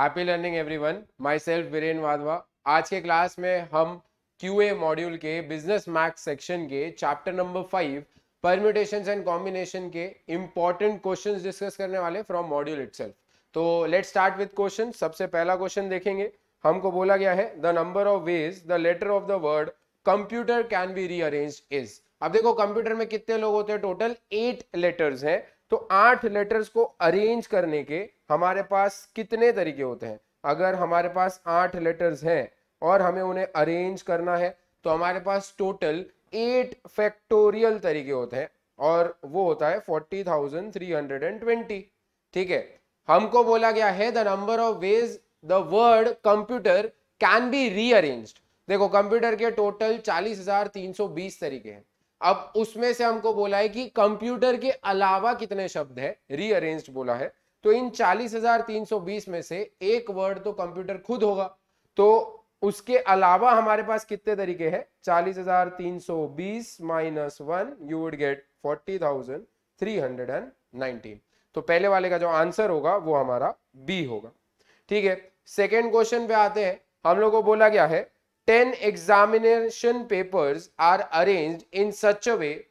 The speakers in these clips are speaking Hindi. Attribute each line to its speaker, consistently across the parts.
Speaker 1: Happy learning everyone myself Viren Wadhwa आज के क्लास में हम क्यू ए मॉड्यूल के बिजनेस मैक्स सेक्शन के chapter number five permutation and combination के इंपॉर्टेंट क्वेश्चन डिस्कस करने वाले फ्रॉम मॉड्यूल इट तो लेट स्टार्ट विथ क्वेश्चन सबसे पहला क्वेश्चन देखेंगे हमको बोला गया है the number of ways the letter of the word computer can be rearrange is अब देखो कंप्यूटर में कितने लोग होते हैं टोटल एट लेटर्स हैं तो आठ लेटर्स को अरेंज करने के हमारे पास कितने तरीके होते हैं अगर हमारे पास आठ लेटर्स हैं और हमें उन्हें अरेंज करना है तो हमारे पास टोटल एट फैक्टोरियल तरीके होते हैं और वो होता है forty thousand three hundred and twenty ठीक है हमको बोला गया है the number of ways the word computer can be rearranged देखो कंप्यूटर के टोटल चालीस हजार तीन सौ बीस तरीके हैं अब उसमें से हमको बोला है कि कंप्यूटर के अलावा कितने शब्द है रीअरेंज बोला है तो इन 40,320 में से एक वर्ड तो कंप्यूटर खुद होगा तो उसके अलावा हमारे पास कितने तरीके हैं 40,320 minus one you would get nineteen तो पहले वाले का जो आंसर होगा वो हमारा बी होगा ठीक है सेकेंड क्वेश्चन पे आते हैं हम लोग को बोला गया है 10 examination papers are arranged in such a way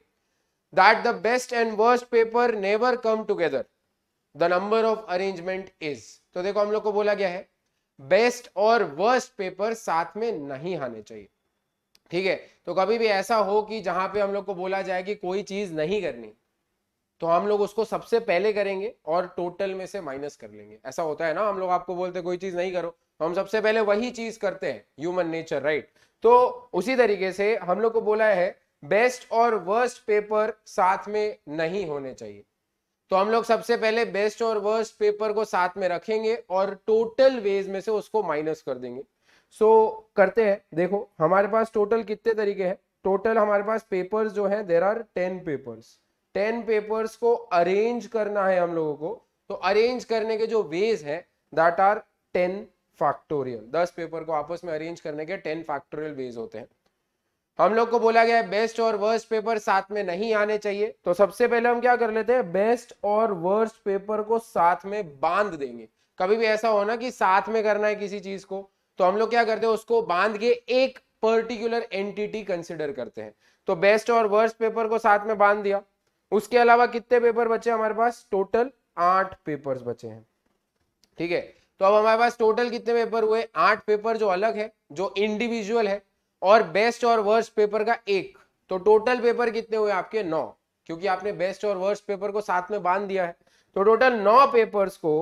Speaker 1: that the best and worst paper never come together the number of arrangement is तो देखो हम लोग को बोला गया है बेस्ट और वर्स्ट पेपर साथ में नहीं आने चाहिए ठीक है तो कभी भी ऐसा हो कि जहां पे हम लोग को बोला जाए कि कोई चीज नहीं करनी तो हम लोग उसको सबसे पहले करेंगे और टोटल में से माइनस कर लेंगे ऐसा होता है ना हम लोग आपको बोलते कोई चीज नहीं करो तो हम सबसे पहले वही चीज करते हैं ह्यूमन नेचर राइट तो उसी तरीके से हम लोग को बोला है बेस्ट और वर्स्ट पेपर साथ में नहीं होने चाहिए तो हम लोग सबसे पहले बेस्ट और वर्स्ट पेपर को साथ में रखेंगे और टोटल वेज में से उसको माइनस कर देंगे सो so, करते हैं देखो हमारे पास टोटल कितने तरीके हैं टोटल हमारे पास पेपर्स जो हैं there are ten papers ten papers को अरेंज करना है हम लोगों को तो अरेंज करने के जो वेज है दैट आर टेन फैक्टोरियल दस पेपर को आपस में अरेंज करने के टेन फैक्टोरियल वेज होते हैं हम लोग को बोला गया है बेस्ट और वर्स्ट पेपर साथ में नहीं आने चाहिए तो सबसे पहले हम क्या कर लेते हैं बेस्ट और वर्स्ट पेपर को साथ में बांध देंगे कभी भी ऐसा हो ना कि साथ में करना है किसी चीज को तो हम लोग क्या करते हैं उसको बांध के एक पर्टिकुलर एंटिटी कंसिडर करते हैं तो बेस्ट और वर्स्ट पेपर को साथ में बांध दिया उसके अलावा कितने पेपर बचे हमारे पास टोटल आठ पेपर्स बचे हैं ठीक है तो अब हमारे पास टोटल कितने पेपर हुए आठ पेपर जो अलग है जो इंडिविजुअल है और बेस्ट और वर्स्ट पेपर का एक तो टोटल पेपर कितने हुए आपके नौ क्योंकि आपने बेस्ट और वर्स्ट पेपर को साथ में बांध दिया है तो टोटल नौ पेपर्स को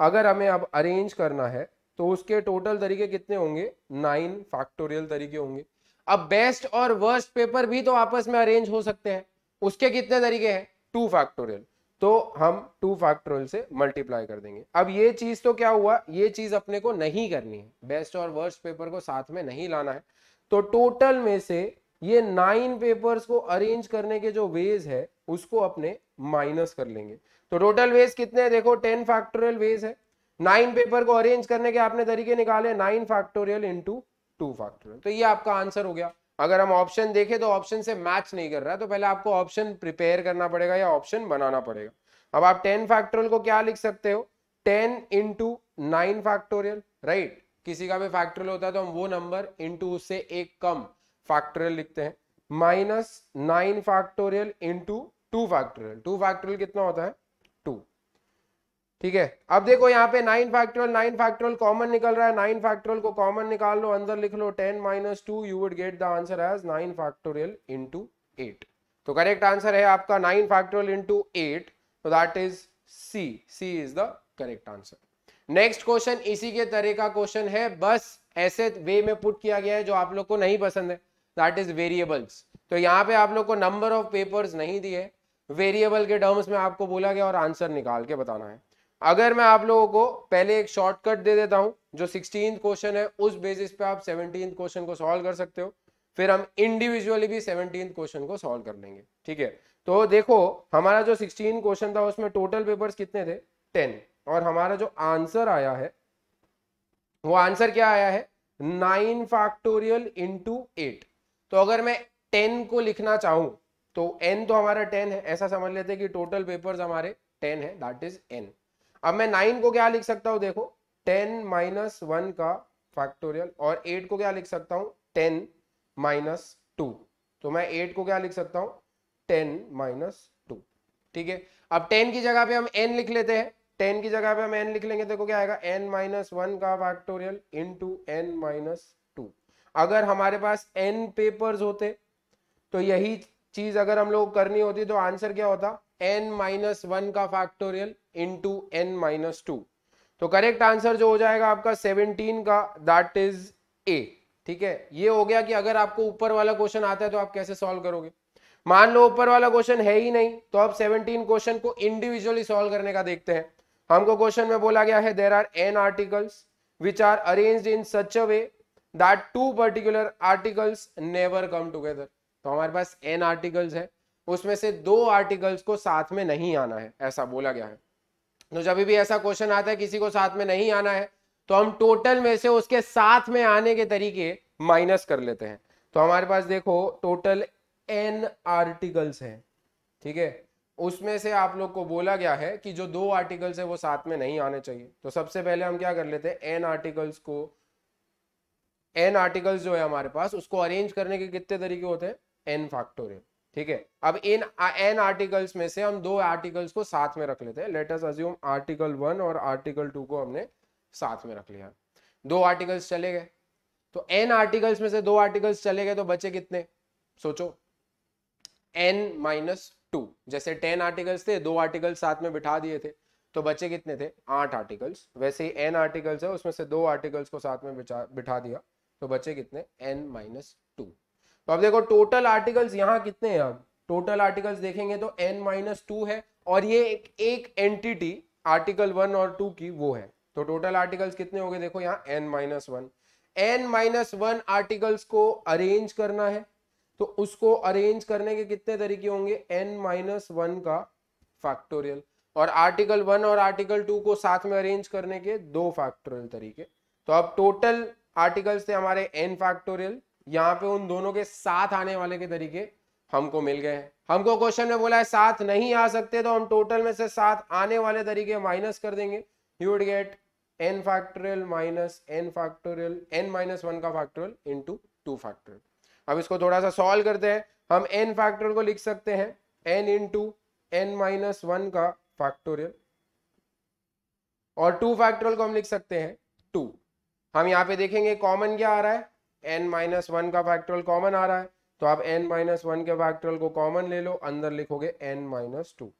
Speaker 1: अगर हमें अब अरेंज करना है तो उसके टोटल तरीके कितने होंगे नाइन फैक्टोरियल तरीके होंगे अब बेस्ट और वर्स्ट पेपर भी तो आपस में अरेंज हो सकते हैं उसके कितने तरीके हैं टू फैक्टोरियल तो हम टू फैक्टोरियल से मल्टीप्लाई कर देंगे अब ये चीज तो क्या हुआ ये चीज अपने को नहीं करनी है बेस्ट और वर्स्ट पेपर को साथ में नहीं लाना है तो टोटल में से ये नाइन पेपर्स को अरेंज करने के जो वेज है उसको अपने माइनस कर लेंगे तो टोटल वेज कितने है? देखो टेन फैक्टोरियल वेज है नाइन पेपर को अरेंज करने के आपने तरीके निकाले nine factorial into two factorial तो ये आपका आंसर हो गया अगर हम ऑप्शन देखें तो ऑप्शन से मैच नहीं कर रहा तो पहले आपको ऑप्शन प्रिपेयर करना पड़ेगा या ऑप्शन बनाना पड़ेगा अब आप टेन फैक्टोरियल को क्या लिख सकते हो ten into nine factorial right किसी का भी फैक्टोरियल होता है तो हम वो नंबर इंटू उससे एक कम फैक्टोरियल लिखते हैं minus nine factorial into two factorial two factorial कितना होता है ठीक है अब देखो यहाँ पे nine factorial nine factorial common निकल रहा है नाइन फैक्ट्रियल को कॉमन निकाल लो अंदर लिख लो ten minus two you would get the answer as nine factorial into eight तो करेक्ट आंसर है आपका नाइन फैक्ट्रियल इंटू एट तो that is C C is the correct answer next question इसी के तरह का क्वेश्चन है बस ऐसे वे में पुट किया गया है जो आप लोग को नहीं पसंद है दैट इज वेरिएबल्स तो यहाँ पे आप लोग को नंबर ऑफ पेपर्स नहीं दिए वेरिएबल के टर्म्स में आपको बोला गया और आंसर निकाल के बताना है अगर मैं आप लोगों को पहले एक शॉर्टकट दे देता हूं जो सिक्सटीन क्वेश्चन है उस बेसिस पे आप सेवनटीन क्वेश्चन को सॉल्व कर सकते हो फिर हम इंडिविजुअली भी सेवनटीन क्वेश्चन को सॉल्व कर लेंगे ठीक है तो देखो हमारा जो सिक्सटीन क्वेश्चन था उसमें टोटल पेपर्स कितने थे टेन और हमारा जो आंसर आया है वो आंसर क्या आया है नाइन फैक्टोरियल इंटू एट तो अगर मैं टेन को लिखना चाहूं तो एन तो हमारा टेन है ऐसा समझ लेते हैं कि टोटल पेपर्स हमारे टेन है दैट इज एन अब मैं नाइन को क्या लिख सकता हूं देखो टेन माइनस वन का फैक्टोरियल और एट को क्या लिख सकता हूं टेन माइनस टू तो मैं एट को क्या लिख सकता हूं टेन माइनस टू ठीक है अब टेन की जगह पे हम एन लिख लेते हैं टेन की जगह पे हम एन लिख लेंगे देखो क्या आएगा एन माइनस वन का फैक्टोरियल इन टू एन माइनस टू अगर हमारे पास एन पेपर होते तो यही चीज अगर हम लोग करनी होती तो आंसर क्या होता एन माइनस वन का factorial into N minus two तो करेक्ट आंसर जो हो जाएगा आपका सेवनटीन का दैट इज ए ठीक है ये हो गया कि अगर आपको ऊपर वाला क्वेश्चन आता है तो आप कैसे सॉल्व करोगे मान लो ऊपर वाला क्वेश्चन है ही नहीं तो आप 17 क्वेश्चन को इंडिविजुअली सॉल्व करने का देखते हैं हमको क्वेश्चन में बोला गया है there are N articles which are arrange in such a way that two particular articles never come together तो हमारे पास एन आर्टिकल्स है उसमें से दो आर्टिकल्स को साथ में नहीं आना है ऐसा बोला गया है तो जब भी ऐसा क्वेश्चन आता है किसी को साथ में नहीं आना है तो हम टोटल में से उसके साथ में आने के तरीके माइनस कर लेते हैं तो हमारे पास देखो टोटल एन आर्टिकल्स हैं ठीक है उसमें से आप लोग को बोला गया है कि जो दो आर्टिकल्स है वो साथ में नहीं आने चाहिए तो सबसे पहले हम क्या कर लेते हैं एन आर्टिकल्स को एन आर्टिकल्स जो है हमारे पास उसको अरेंज करने के कितने तरीके होते हैं एन फैक्टोरियल ठीक है अब इन एन आर्टिकल्स में से हम दो आर्टिकल्स को साथ में रख लेते हैं let us assume article one और आर्टिकल टू को हमने साथ में रख लिया दो आर्टिकल्स चले गए तो एन आर्टिकल्स में से दो आर्टिकल्स चले गए तो बचे कितने सोचो एन माइनस टू जैसे टेन आर्टिकल्स थे दो आर्टिकल्स साथ में बिठा दिए थे तो बचे कितने थे आठ आर्टिकल्स वैसे ही एन आर्टिकल्स है उसमें से दो आर्टिकल्स को साथ में बिठा दिया तो बचे कितने एन माइनस टू तो अब देखो टोटल आर्टिकल्स यहाँ कितने हैं टोटल आर्टिकल्स देखेंगे तो एन माइनस टू है और ये एक एक एंटिटी आर्टिकल वन और टू की वो है तो टोटल आर्टिकल्स कितने हो गए देखो यहाँ N minus one N minus one articles को अरेंज करना है तो उसको अरेंज करने के कितने तरीके होंगे एन माइनस वन का फैक्टोरियल और आर्टिकल वन और आर्टिकल टू को साथ में अरेंज करने के दो फैक्टोरियल तरीके तो अब टोटल आर्टिकल्स थे हमारे एन फैक्टोरियल यहाँ पे उन दोनों के साथ आने वाले के तरीके हमको मिल गए हमको क्वेश्चन में बोला है साथ नहीं आ सकते तो हम टोटल में से साथ आने वाले तरीके माइनस कर देंगे you would get N factorial minus N factorial N minus one का फैक्टोरियल इन टू फैक्टोरियल अब इसको थोड़ा सा सॉल्व करते हैं हम एन फैक्टोरियल को लिख सकते हैं n two N minus one का फैक्टोरियल और टू फैक्टोरियल को हम लिख सकते हैं टू हम यहाँ पे देखेंगे कॉमन क्या आ रहा है एन माइनस वन का फैक्टोरियल कॉमन आ रहा है तो आप एन माइनस वन के फैक्टोरियल को कॉमन ले लो अंदर लिखोगे एन माइनस टू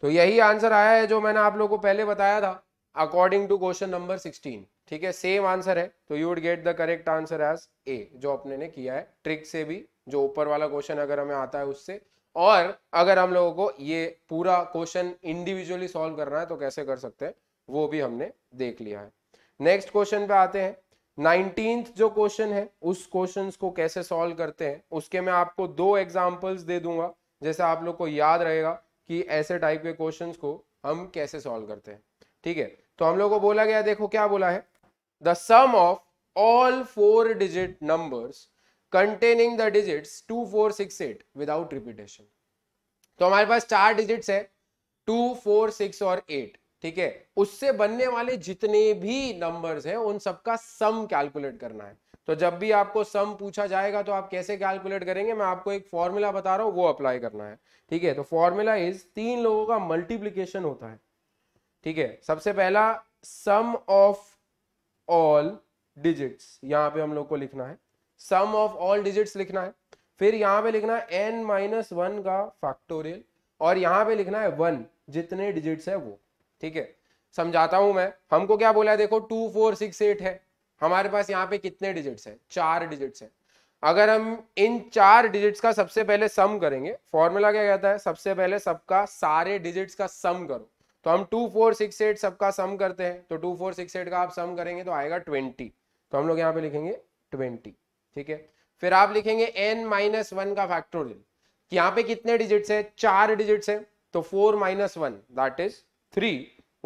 Speaker 1: तो यही आंसर आया है जो मैंने आप लोगों को पहले बताया था according to question number sixteen ठीक है सेम आंसर है तो you would get the correct answer as A जो अपने ने किया है ट्रिक से भी जो ऊपर वाला क्वेश्चन अगर हमें आता है उससे और अगर हम लोगों को ये पूरा क्वेश्चन इंडिविजुअली सॉल्व करना है तो कैसे कर सकते हैं वो भी हमने देख लिया है नेक्स्ट क्वेश्चन पे आते हैं नाइनटीन जो क्वेश्चन है उस क्वेश्चन को कैसे सॉल्व करते हैं उसके मैं आपको दो एग्जाम्पल्स दे दूंगा जैसे आप लोग को याद रहेगा कि ऐसे टाइप के क्वेश्चन को हम कैसे सॉल्व करते हैं ठीक है तो हम लोग को बोला गया देखो क्या बोला है the sum of all four digit numbers containing the digit two four six eight without repetition तो हमारे पास चार डिजिट्स है टू फोर सिक्स और एट ठीक है उससे बनने वाले जितने भी नंबर्स हैं उन सबका सम कैलकुलेट करना है तो जब भी आपको सम पूछा जाएगा तो आप कैसे कैलकुलेट करेंगे मैं आपको एक फॉर्मूला बता रहा हूं वो अप्लाई करना है ठीक है तो फॉर्मूला इज तीन लोगों का मल्टीप्लीकेशन होता है ठीक है सबसे पहला सम ऑफ ऑल डिजिट्स यहाँ पे हम लोग को लिखना है सम ऑफ ऑल डिजिट्स लिखना है फिर यहां पे लिखना है एन माइनस वन का फैक्टोरियल और यहां पे लिखना है वन जितने डिजिट्स है वो ठीक है समझाता हूं मैं हमको क्या बोला है देखो टू फोर सिक्स एट है हमारे पास यहाँ पे कितने डिजिट्स हैं चार डिजिट्स हैं अगर हम इन चार डिजिट्स का सबसे पहले सम करेंगे फॉर्मूला क्या कहता है सबसे पहले सबका सारे डिजिट्स का सम करो तो हम टू फोर सिक्स एट सबका सम करते हैं तो टू फोर सिक्स एट का आप सम करेंगे तो आएगा ट्वेंटी तो हम लोग यहाँ पे लिखेंगे ट्वेंटी ठीक है फिर आप लिखेंगे एन माइनस वन का फैक्टोरियल यहाँ पे कितने डिजिट्स है चार डिजिट्स है तो four minus one that is three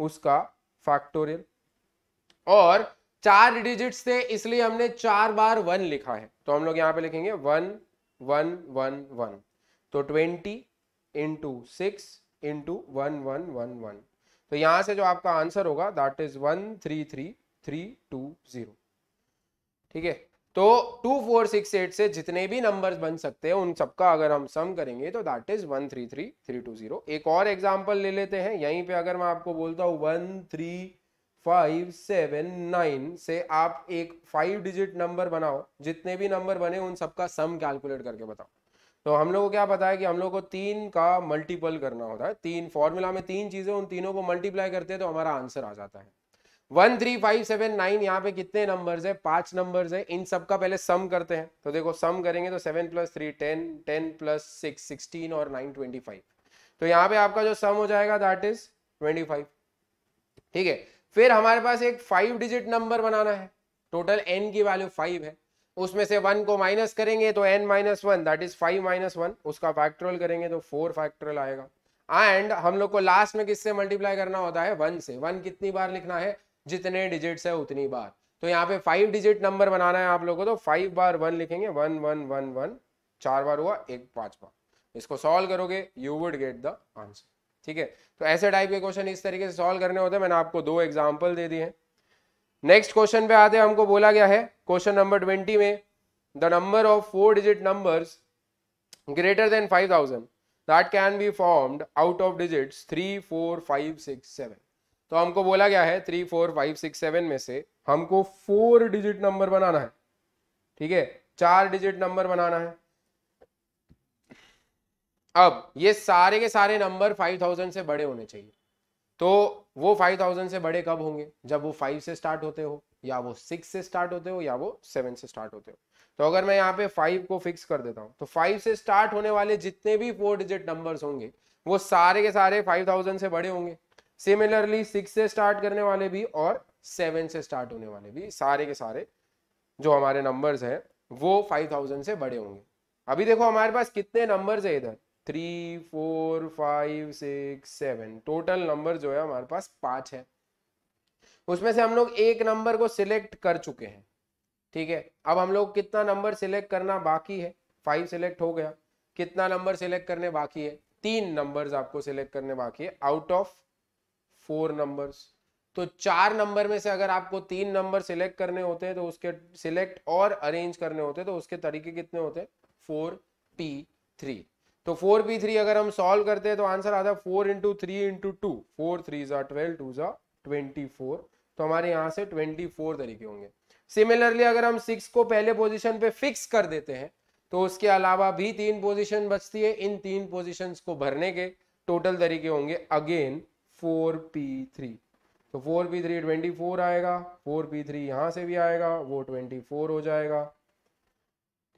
Speaker 1: उसका फैक्टोरियल और चार डिजिट से इसलिए हमने चार बार वन लिखा है तो हम लोग यहां पे लिखेंगे वन वन वन वन तो twenty into six into one one one one तो यहां से जो आपका आंसर होगा that is one three three three two zero ठीक है तो टू फोर सिक्स एट से जितने भी नंबर्स बन सकते हैं उन सबका अगर हम सम करेंगे तो that is one three three three two zero एक और एग्जाम्पल ले लेते हैं यहीं पे अगर मैं आपको बोलता हूँ one three five seven nine से आप एक फाइव डिजिट नंबर बनाओ जितने भी नंबर बने उन सबका सम कैलकुलेट करके बताओ तो हम लोग को क्या पता है कि हम लोग को तीन का मल्टीपल करना होता है तीन फॉर्मूला में तीन चीज़ें उन तीनों को मल्टीप्लाई करते हैं तो हमारा आंसर आ जाता है one three five seven nine यहाँ पे कितने नंबर्स है पांच नंबर्स है इन सब का पहले सम करते हैं तो देखो सम करेंगे तो seven plus three ten ten plus six sixteen और नाइन ट्वेंटी फाइव तो यहाँ पे आपका जो सम हो जाएगा दैट इज ट्वेंटी फाइव ठीक है फिर हमारे पास एक फाइव डिजिट नंबर बनाना है टोटल एन की वैल्यू फाइव है उसमें से वन को माइनस करेंगे तो n minus one that is five minus one उसका फैक्ट्रल करेंगे तो फोर फैक्ट्रल आएगा एंड हम लोग को लास्ट में किससे मल्टीप्लाई करना होता है वन से वन कितनी बार लिखना है जितने डिजिट्स है उतनी बार तो यहाँ पे फाइव डिजिट नंबर बनाना है आप लोगों को तो फाइव बार वन लिखेंगे वन वन वन वन चार बार हुआ एक पांच बार इसको सॉल्व करोगे you would get the answer ठीक है तो ऐसे टाइप के क्वेश्चन इस तरीके से सॉल्व करने होते हैं मैंने आपको दो एग्जाम्पल दे दिए हैं नेक्स्ट क्वेश्चन पे आते हैं हमको बोला गया है क्वेश्चन नंबर ट्वेंटी में the number of four digit numbers greater than 5000 that can be formed out of digits three four five six seven तो हमको बोला गया है three four five six seven में से हमको फोर डिजिट नंबर बनाना है ठीक है चार डिजिट नंबर बनाना है अब ये सारे के सारे नंबर फाइव थाउजेंड से बड़े होने चाहिए तो वो फाइव थाउजेंड से बड़े कब होंगे जब वो फाइव से स्टार्ट होते हो या वो सिक्स से स्टार्ट होते हो या वो सेवन से स्टार्ट होते हो तो अगर मैं यहाँ पे फाइव को फिक्स कर देता हूं तो फाइव से स्टार्ट होने वाले जितने भी फोर डिजिट नंबर्स होंगे वो सारे के सारे फाइव थाउजेंड से बड़े होंगे सिमिलरली सिक्स से स्टार्ट करने वाले भी और सेवन से स्टार्ट होने वाले भी सारे के सारे जो हमारे नंबर्स हैं वो फाइव थाउजेंड से बड़े होंगे अभी देखो हमारे पास कितने नंबर्स है इधर three four five six seven total number जो है हमारे पास पांच है उसमें से हम लोग एक नंबर को सिलेक्ट कर चुके हैं ठीक है अब हम लोग कितना नंबर सिलेक्ट करना बाकी है फाइव सिलेक्ट हो गया कितना नंबर सिलेक्ट करने बाकी है तीन नंबर्स आपको सिलेक्ट करने बाकी है आउट ऑफ फोर नंबर्स तो चार नंबर में से अगर आपको तीन नंबर सिलेक्ट करने होते हैं तो उसके सिलेक्ट और अरेंज करने होते हैं तो उसके तरीके कितने होते हैं फोर पी थ्री तो फोर पी थ्री अगर हम सॉल्व करते हैं तो आंसर आता है four into three into two four three ज़ा ट्वेल्व टू ज़ा ट्वेंटी फोर तो हमारे यहाँ से ट्वेंटी फोर तरीके होंगे सिमिलरली अगर हम सिक्स को पहले पोजिशन पे फिक्स कर देते हैं तो उसके अलावा भी तीन पोजिशन बचती है इन तीन पोजिशन को भरने के टोटल तरीके होंगे अगेन फोर पी थ्री तो four P three twenty four आएगा फोर पी थ्री यहाँ से भी आएगा वो ट्वेंटी फोर हो जाएगा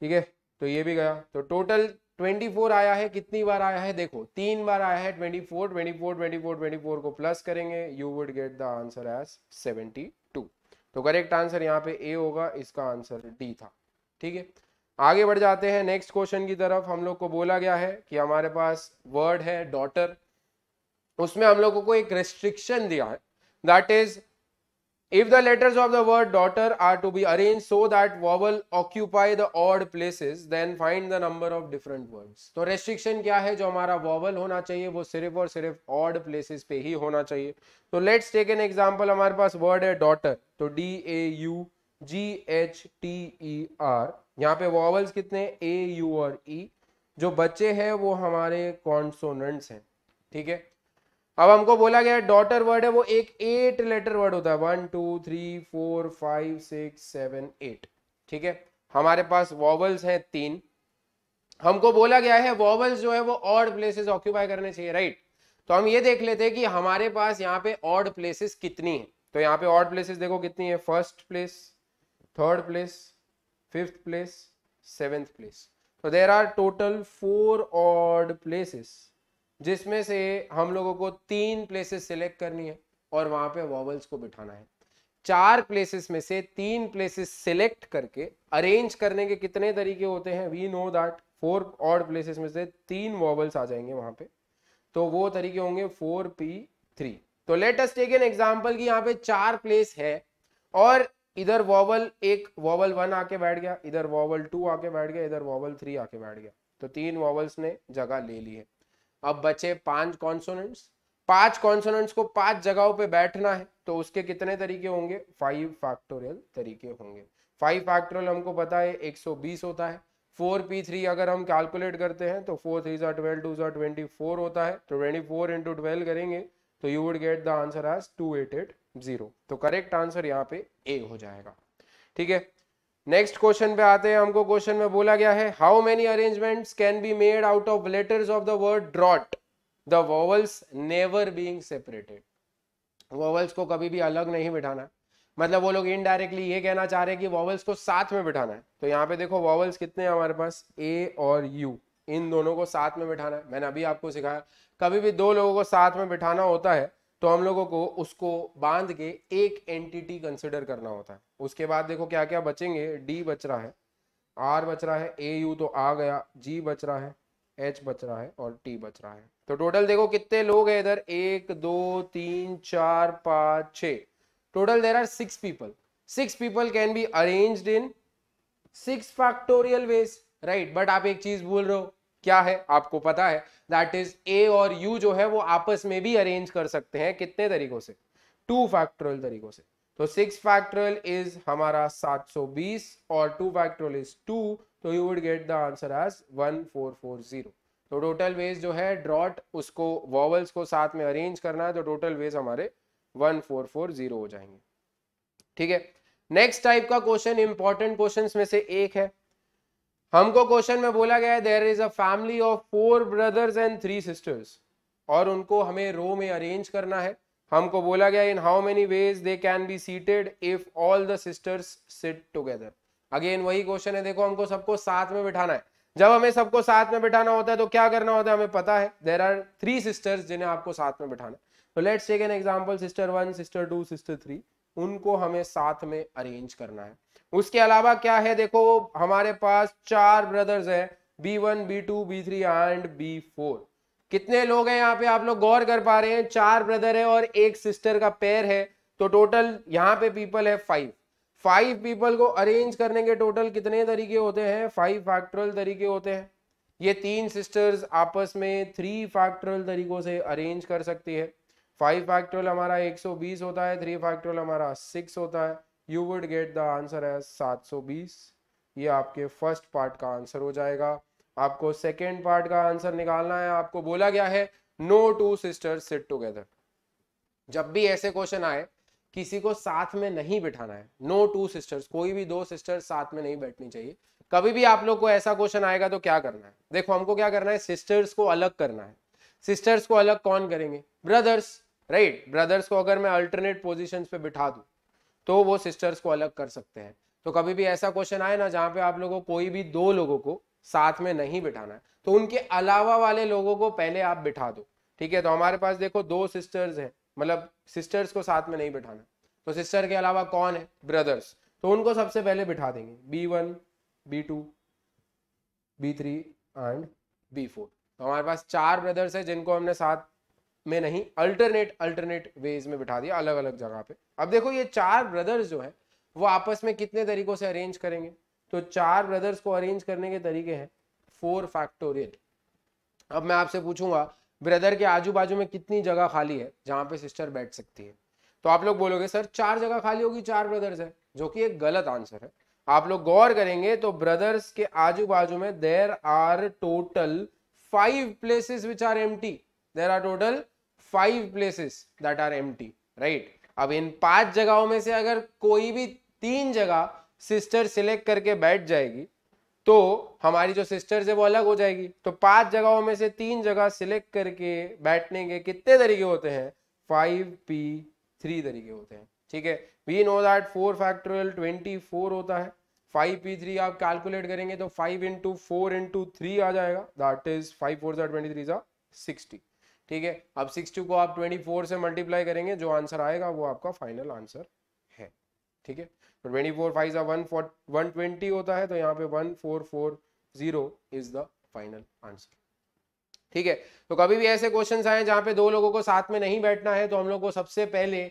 Speaker 1: ठीक है तो ये भी गया तो टोटल ट्वेंटी फोर आया है कितनी बार आया है देखो तीन बार आया है twenty four twenty four twenty four twenty four को प्लस करेंगे you would get the answer as seventy two तो करेक्ट आंसर यहाँ पे ए होगा इसका आंसर डी था ठीक है आगे बढ़ जाते हैं नेक्स्ट क्वेश्चन की तरफ हम लोग को बोला गया है कि हमारे पास वर्ड है डॉटर उसमें हम लोगों को एक रेस्ट्रिक्शन दिया है that is if the letters of the word daughter are to be arrange so that vowel occupy the places then find the number of different words तो रेस्ट्रिक्शन क्या है जो हमारा वॉवल होना चाहिए वो सिर्फ और सिर्फ ऑर्ड प्लेसेज पे ही होना चाहिए तो लेट्स टेक एन एग्जाम्पल हमारे पास वर्ड है डॉटर तो D A U G H T E R यहाँ पे वॉवल्स कितने ए यू और ई जो बच्चे हैं वो हमारे कॉन्सोनेंट्स हैं ठीक है अब हमको बोला गया डॉटर वर्ड है वो एक एट लेटर वर्ड होता है one two three four five six seven eight ठीक है हमारे पास वॉवल्स हैं तीन हमको बोला गया है वॉवल्स जो है वो ऑड प्लेसेस ऑक्यूपाई करने चाहिए राइट तो हम ये देख लेते हैं कि हमारे पास यहाँ पे ऑड प्लेसेस कितनी है तो यहाँ पे ऑड प्लेसेस देखो कितनी है first place third place fifth place seventh place तो there are total four odd places जिसमें से हम लोगों को तीन प्लेसेस सिलेक्ट करनी है और वहां पे वॉवल्स को बिठाना है चार प्लेसेस में से तीन प्लेसेस सिलेक्ट करके अरेंज करने के कितने तरीके होते हैं वी नो दैट फोर और प्लेसेस में से तीन वॉवल्स आ जाएंगे वहां पे तो वो तरीके होंगे फोर पी थ्री तो लेटेस्ट एक टेक एन एग्जाम्पल की यहाँ पे चार प्लेस है और इधर वॉवल एक वॉवल वन आके बैठ गया इधर वॉवल टू आके बैठ गया इधर वॉवल थ्री आके बैठ गया तो तीन वॉवल्स ने जगह ले ली है अब बचे पांच कॉन्सोनेंट्स पांच कॉन्सोनेंट्स को पांच जगहों पे बैठना है तो उसके कितने तरीके होंगे फाइव फैक्टोरियल तरीके होंगे फाइव फैक्टोरियल हमको पता है 120 होता है फोर पी थ्री अगर हम कैलकुलेट करते हैं तो फोर थ्री जो ट्वेल्व टू जो ट्वेंटी फोर होता है तो ट्वेंटी फोर इंटू ट्वेल्व करेंगे तो you would get the answer as two eight eight zero तो करेक्ट आंसर यहाँ पे ए हो जाएगा ठीक है नेक्स्ट क्वेश्चन पे आते हैं हमको क्वेश्चन में बोला गया है how many arrangements can be made out of letters of the word draught the vowels never being separated vowels को कभी भी अलग नहीं बिठाना मतलब वो लोग इनडायरेक्टली ये कहना चाह रहे हैं कि वॉवल्स को साथ में बिठाना है तो यहाँ पे देखो वॉवल्स कितने हैं हमारे पास ए और यू इन दोनों को साथ में बिठाना है मैंने अभी आपको सिखाया कभी भी दो लोगों को साथ में बिठाना होता है तो हम लोगों को उसको बांध के एक एंटिटी कंसिडर करना होता है उसके बाद देखो क्या क्या बचेंगे डी बच रहा है आर बच रहा है ए यू तो आ गया जी बच रहा है एच बच रहा है और टी बच रहा है तो टोटल देखो कितने लोग हैं इधर एक दो तीन चार पाँच छ total there are six people six people can be arrange in six factorial ways right but आप एक चीज भूल रहे हो क्या है आपको पता है दैट इज ए और यू जो है वो आपस में भी अरेंज कर सकते हैं कितने तरीकों से टू फैक्ट्रियल तरीकों से तो सिक्स फैक्ट्रियल इज हमारा 720 और टू फैक्ट्रियल इज टू तो you would get the answer as 1440 तो टोटल वेज जो है ड्रॉट उसको वॉवल्स को साथ में अरेंज करना है तो टोटल वेज हमारे 1440 हो जाएंगे ठीक है नेक्स्ट टाइप का क्वेश्चन इंपॉर्टेंट क्वेश्चंस में से एक है हमको क्वेश्चन में बोला गया है there is a family of four brothers and three sisters और उनको हमें रो में अरेंज करना है हमको बोला गया in how many ways they can be seated if all the sisters sit together again वही क्वेश्चन है देखो हमको सबको साथ में बिठाना है जब हमें सबको साथ में बिठाना होता है तो क्या करना होता है हमें पता है देर आर थ्री सिस्टर्स जिन्हें आपको साथ में बिठाना तो let's take an example sister one sister two sister three उनको हमें साथ में अरेंज करना है उसके अलावा क्या है देखो हमारे पास चार ब्रदर्स हैं B one B two B three and B four कितने लोग हैं यहाँ पे आप लोग गौर कर पा रहे हैं चार ब्रदर है और एक सिस्टर का पेयर है तो टोटल यहाँ पे पीपल है फाइव फाइव पीपल को अरेंज करने के टोटल कितने तरीके होते हैं फाइव फैक्ट्रल तरीके होते हैं ये तीन सिस्टर्स आपस में थ्री फैक्ट्रल तरीकों से अरेंज कर सकती है फाइव फैक्टोरियल हमारा 120 होता है थ्री फैक्टोरियल हमारा सिक्स होता है you would get the answer as 720 ये आपके फर्स्ट पार्ट का आंसर हो जाएगा आपको सेकेंड पार्ट का आंसर निकालना है आपको बोला गया है no two sister sit together जब भी ऐसे क्वेश्चन आए किसी को साथ में नहीं बिठाना है नो टू सिस्टर्स कोई भी दो सिस्टर्स साथ में नहीं बैठनी चाहिए कभी भी आप लोग को ऐसा क्वेश्चन आएगा तो क्या करना है देखो हमको क्या करना है सिस्टर्स को अलग करना है सिस्टर्स को अलग कौन करेंगे ब्रदर्स राइट right? ब्रदर्स को अगर मैं अल्टरनेट पोजिशन पे बिठा दू तो वो सिस्टर्स को अलग कर सकते हैं तो कभी भी ऐसा क्वेश्चन आए ना जहाँ पे आप लोगों को कोई भी दो लोगों को साथ में नहीं बिठाना है तो उनके अलावा वाले लोगों को पहले आप बिठा दो ठीक है तो हमारे पास देखो दो सिस्टर्स हैं मतलब सिस्टर्स को साथ में नहीं बिठाना तो सिस्टर के अलावा कौन है ब्रदर्स तो उनको सबसे पहले बिठा देंगे B one B two B three and B four तो हमारे पास चार ब्रदर्स है जिनको हमने साथ में नहीं अल्टरनेट अल्टरनेट वेज में बिठा दिया अलग अलग जगह पे अब देखो ये चार ब्रदर्स जो है वो आपस में कितने तरीकों से अरेंज करेंगे तो चार ब्रदर्स को अरेंज करने के तरीके हैं फोर फैक्टोरियल अब मैं आपसे पूछूंगा ब्रदर के आजू बाजू में कितनी जगह खाली है जहाँ पे सिस्टर बैठ सकती है तो आप लोग बोलोगे सर चार जगह खाली होगी चार ब्रदर्स है जो कि एक गलत आंसर है आप लोग गौर करेंगे तो ब्रदर्स के आजू बाजू में there are total five places which are em there are total five places that are em right अब इन पांच जगहों में से अगर कोई भी तीन जगह सिस्टर सिलेक्ट करके बैठ जाएगी तो हमारी जो सिस्टर्स है वो अलग हो जाएगी तो पांच जगहों में से तीन जगह सिलेक्ट करके बैठने के कितने तरीके होते हैं फाइव पी थ्री तरीके होते हैं ठीक है we know that four factorial twenty four होता है फाइव पी थ्री आप कैलकुलेट करेंगे तो five into four into three आ जाएगा that is five four twenty three sixty ठीक है अब सिक्सटी को आप ट्वेंटी फोर से मल्टीप्लाई करेंगे जो आंसर आएगा वो आपका फाइनल आंसर है ठीक है तो twenty four five one four one twenty होता है तो यहाँ पे one four four zero is the final answer ठीक है तो कभी भी ऐसे क्वेश्चन आए जहाँ पे दो लोगों को साथ में नहीं बैठना है तो हम लोग को सबसे पहले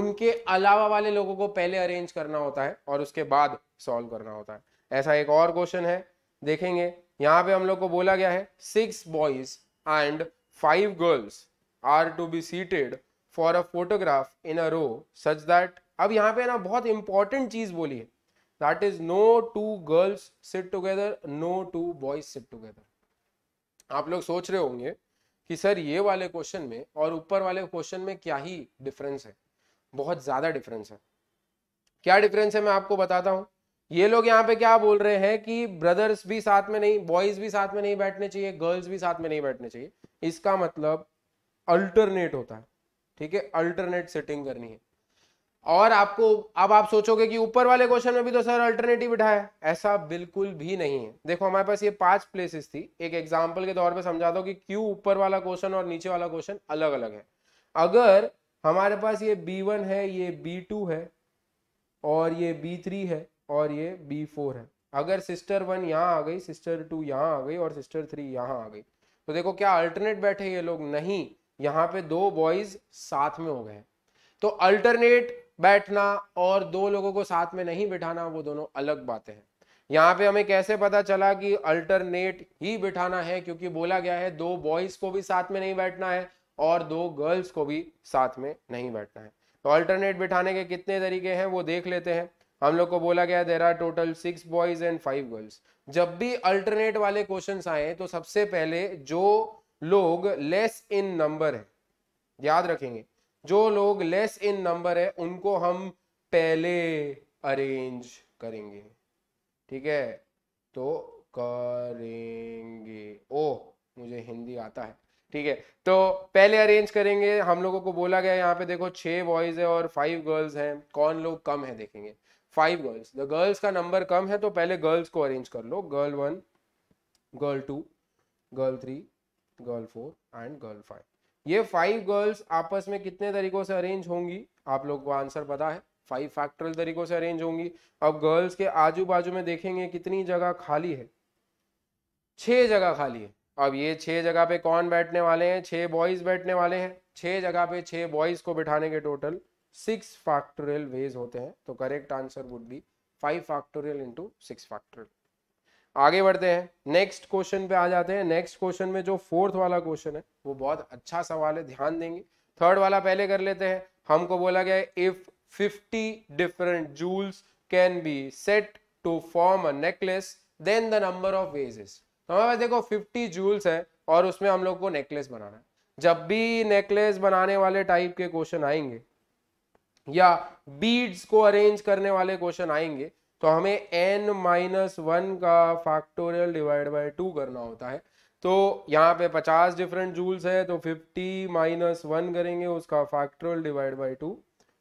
Speaker 1: उनके अलावा वाले लोगों को पहले अरेंज करना होता है और उसके बाद सॉल्व करना होता है ऐसा एक और क्वेश्चन है देखेंगे यहाँ पे हम लोग को बोला गया है six boys and five girls are to be seated for a photograph in a row such that अब यहाँ पे ना बहुत इंपॉर्टेंट चीज बोली है that is no two girls sit together no two boys sit together आप लोग सोच रहे होंगे कि सर ये वाले क्वेश्चन में और ऊपर वाले क्वेश्चन में क्या ही डिफरेंस है बहुत ज्यादा डिफरेंस है क्या डिफरेंस है मैं आपको बताता हूँ ये लोग यहाँ पे क्या बोल रहे हैं कि ब्रदर्स भी साथ में नहीं बॉयज भी साथ में नहीं बैठने चाहिए गर्ल्स भी साथ में नहीं बैठने चाहिए इसका मतलब अल्टरनेट होता है ठीक है अल्टरनेट सेटिंग करनी है और आपको अब आप सोचोगे कि ऊपर वाले क्वेश्चन में भी तो सर अल्टरनेटिव बिठाया ऐसा बिल्कुल भी नहीं है देखो हमारे पास ये पांच प्लेसेस थी एक एग्जाम्पल के तौर पर समझा दो कि क्यों ऊपर वाला क्वेश्चन और नीचे वाला क्वेश्चन अलग अलग है अगर हमारे पास ये बी वन है ये बी टू है और ये बी थ्री है और ये बी फोर है अगर सिस्टर वन यहाँ आ गई सिस्टर टू यहाँ आ गई और सिस्टर थ्री यहाँ आ गई तो देखो क्या अल्टरनेट बैठे ये लोग नहीं यहाँ पे दो बॉयज साथ में हो गए तो अल्टरनेट बैठना और दो लोगों को साथ में नहीं बिठाना वो दोनों अलग बातें हैं यहाँ पे हमें कैसे पता चला कि अल्टरनेट ही बिठाना है क्योंकि बोला गया है दो बॉयज को भी साथ में नहीं बैठना है और दो गर्ल्स को भी साथ में नहीं बैठना है तो अल्टरनेट बिठाने के कितने तरीके हैं वो देख लेते हैं हम लोग को बोला गया there are total six boys and five girls जब भी अल्टरनेट वाले क्वेश्चन आए तो सबसे पहले जो लोग लेस इन नंबर है याद रखेंगे जो लोग लेस इन नंबर है उनको हम पहले अरेंज करेंगे ठीक है तो करेंगे ओ मुझे हिंदी आता है ठीक है तो पहले अरेंज करेंगे हम लोगों को बोला गया यहाँ पे देखो छह बॉयज़ है और फाइव गर्ल्स हैं कौन लोग कम है देखेंगे फाइव गर्ल्स द गर्ल्स का नंबर कम है तो पहले गर्ल्स को अरेंज कर लो girl one girl two girl three girl four and girl five ये फाइव गर्ल्स आपस में कितने तरीकों से अरेंज होंगी आप लोग को आंसर पता है फाइव फैक्ट्रल तरीकों से अरेंज होंगी अब गर्ल्स के आजू बाजू में देखेंगे कितनी जगह खाली है छह जगह खाली है अब ये छह जगह पे कौन बैठने वाले हैं छह बॉयज बैठने वाले हैं छह जगह पे छह बॉयज को बिठाने के टोटल सिक्स फैक्टोरियल वेज होते हैं तो correct answer would be five factorial into six factorial आगे बढ़ते हैं नेक्स्ट क्वेश्चन पे आ जाते हैं नेक्स्ट क्वेश्चन में जो फोर्थ वाला क्वेश्चन है वो बहुत अच्छा सवाल है ध्यान देंगे थर्ड वाला पहले कर लेते हैं हमको बोला गया if fifty different jewels can be set to form a necklace then the number of ways तो हमारे पास देखो फिफ्टी जूल्स है और उसमें हम लोग को नेकलेस बनाना है जब भी नेकलेस बनाने वाले टाइप के क्वेश्चन आएंगे या बीड्स को अरेंज करने वाले क्वेश्चन आएंगे तो हमें एन माइनस वन का फैक्टोरियल डिवाइड बाय टू करना होता है तो यहाँ पे पचास डिफरेंट जूल्स है तो फिफ्टी माइनस वन करेंगे उसका factorial divide by two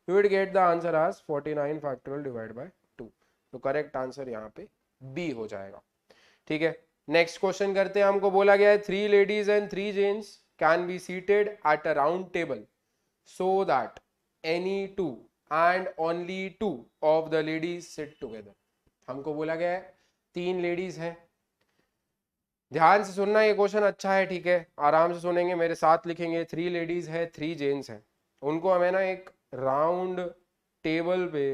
Speaker 1: you would get the answer as forty nine factorial divide by two तो करेक्ट आंसर यहाँ पे बी हो जाएगा ठीक है नेक्स्ट क्वेश्चन करते हैं हमको बोला गया है three ladies and three gents can be seated at a round table so that any two and only two of the ladies sit together हमको बोला गया है तीन लेडीज हैं ध्यान से सुनना ये क्वेश्चन अच्छा है ठीक है आराम से सुनेंगे मेरे साथ लिखेंगे थ्री लेडीज है थ्री जेंट्स हैं उनको हमें ना एक राउंड टेबल पे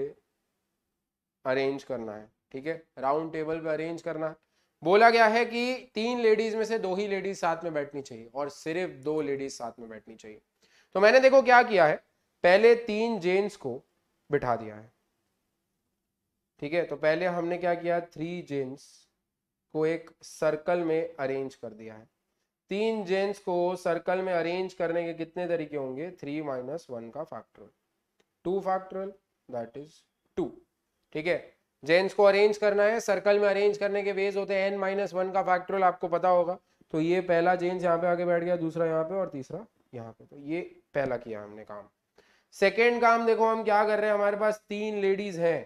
Speaker 1: अरेंज करना है ठीक है राउंड टेबल पे अरेंज करना है बोला गया है कि तीन लेडीज में से दो ही लेडीज साथ में बैठनी चाहिए और सिर्फ दो लेडीज साथ में बैठनी चाहिए तो मैंने देखो क्या किया है पहले तीन जेन्स को बिठा दिया है ठीक है तो पहले हमने क्या किया थ्री जेन्स को एक सर्कल में अरेंज कर दिया है तीन जेन्स को सर्कल में अरेंज करने के कितने तरीके होंगे थ्री माइनस वन का factorial two factorial that is two ठीक है जेन्स को अरेंज करना है सर्कल में अरेंज करने के वेज होते हैं एन माइनस वन का फैक्टोरियल आपको पता होगा तो ये पहला जेन्स यहाँ पे आगे बैठ गया दूसरा यहाँ पे और तीसरा यहाँ पे तो ये पहला किया हमने काम सेकेंड काम देखो हम क्या कर रहे हैं हमारे पास तीन लेडीज है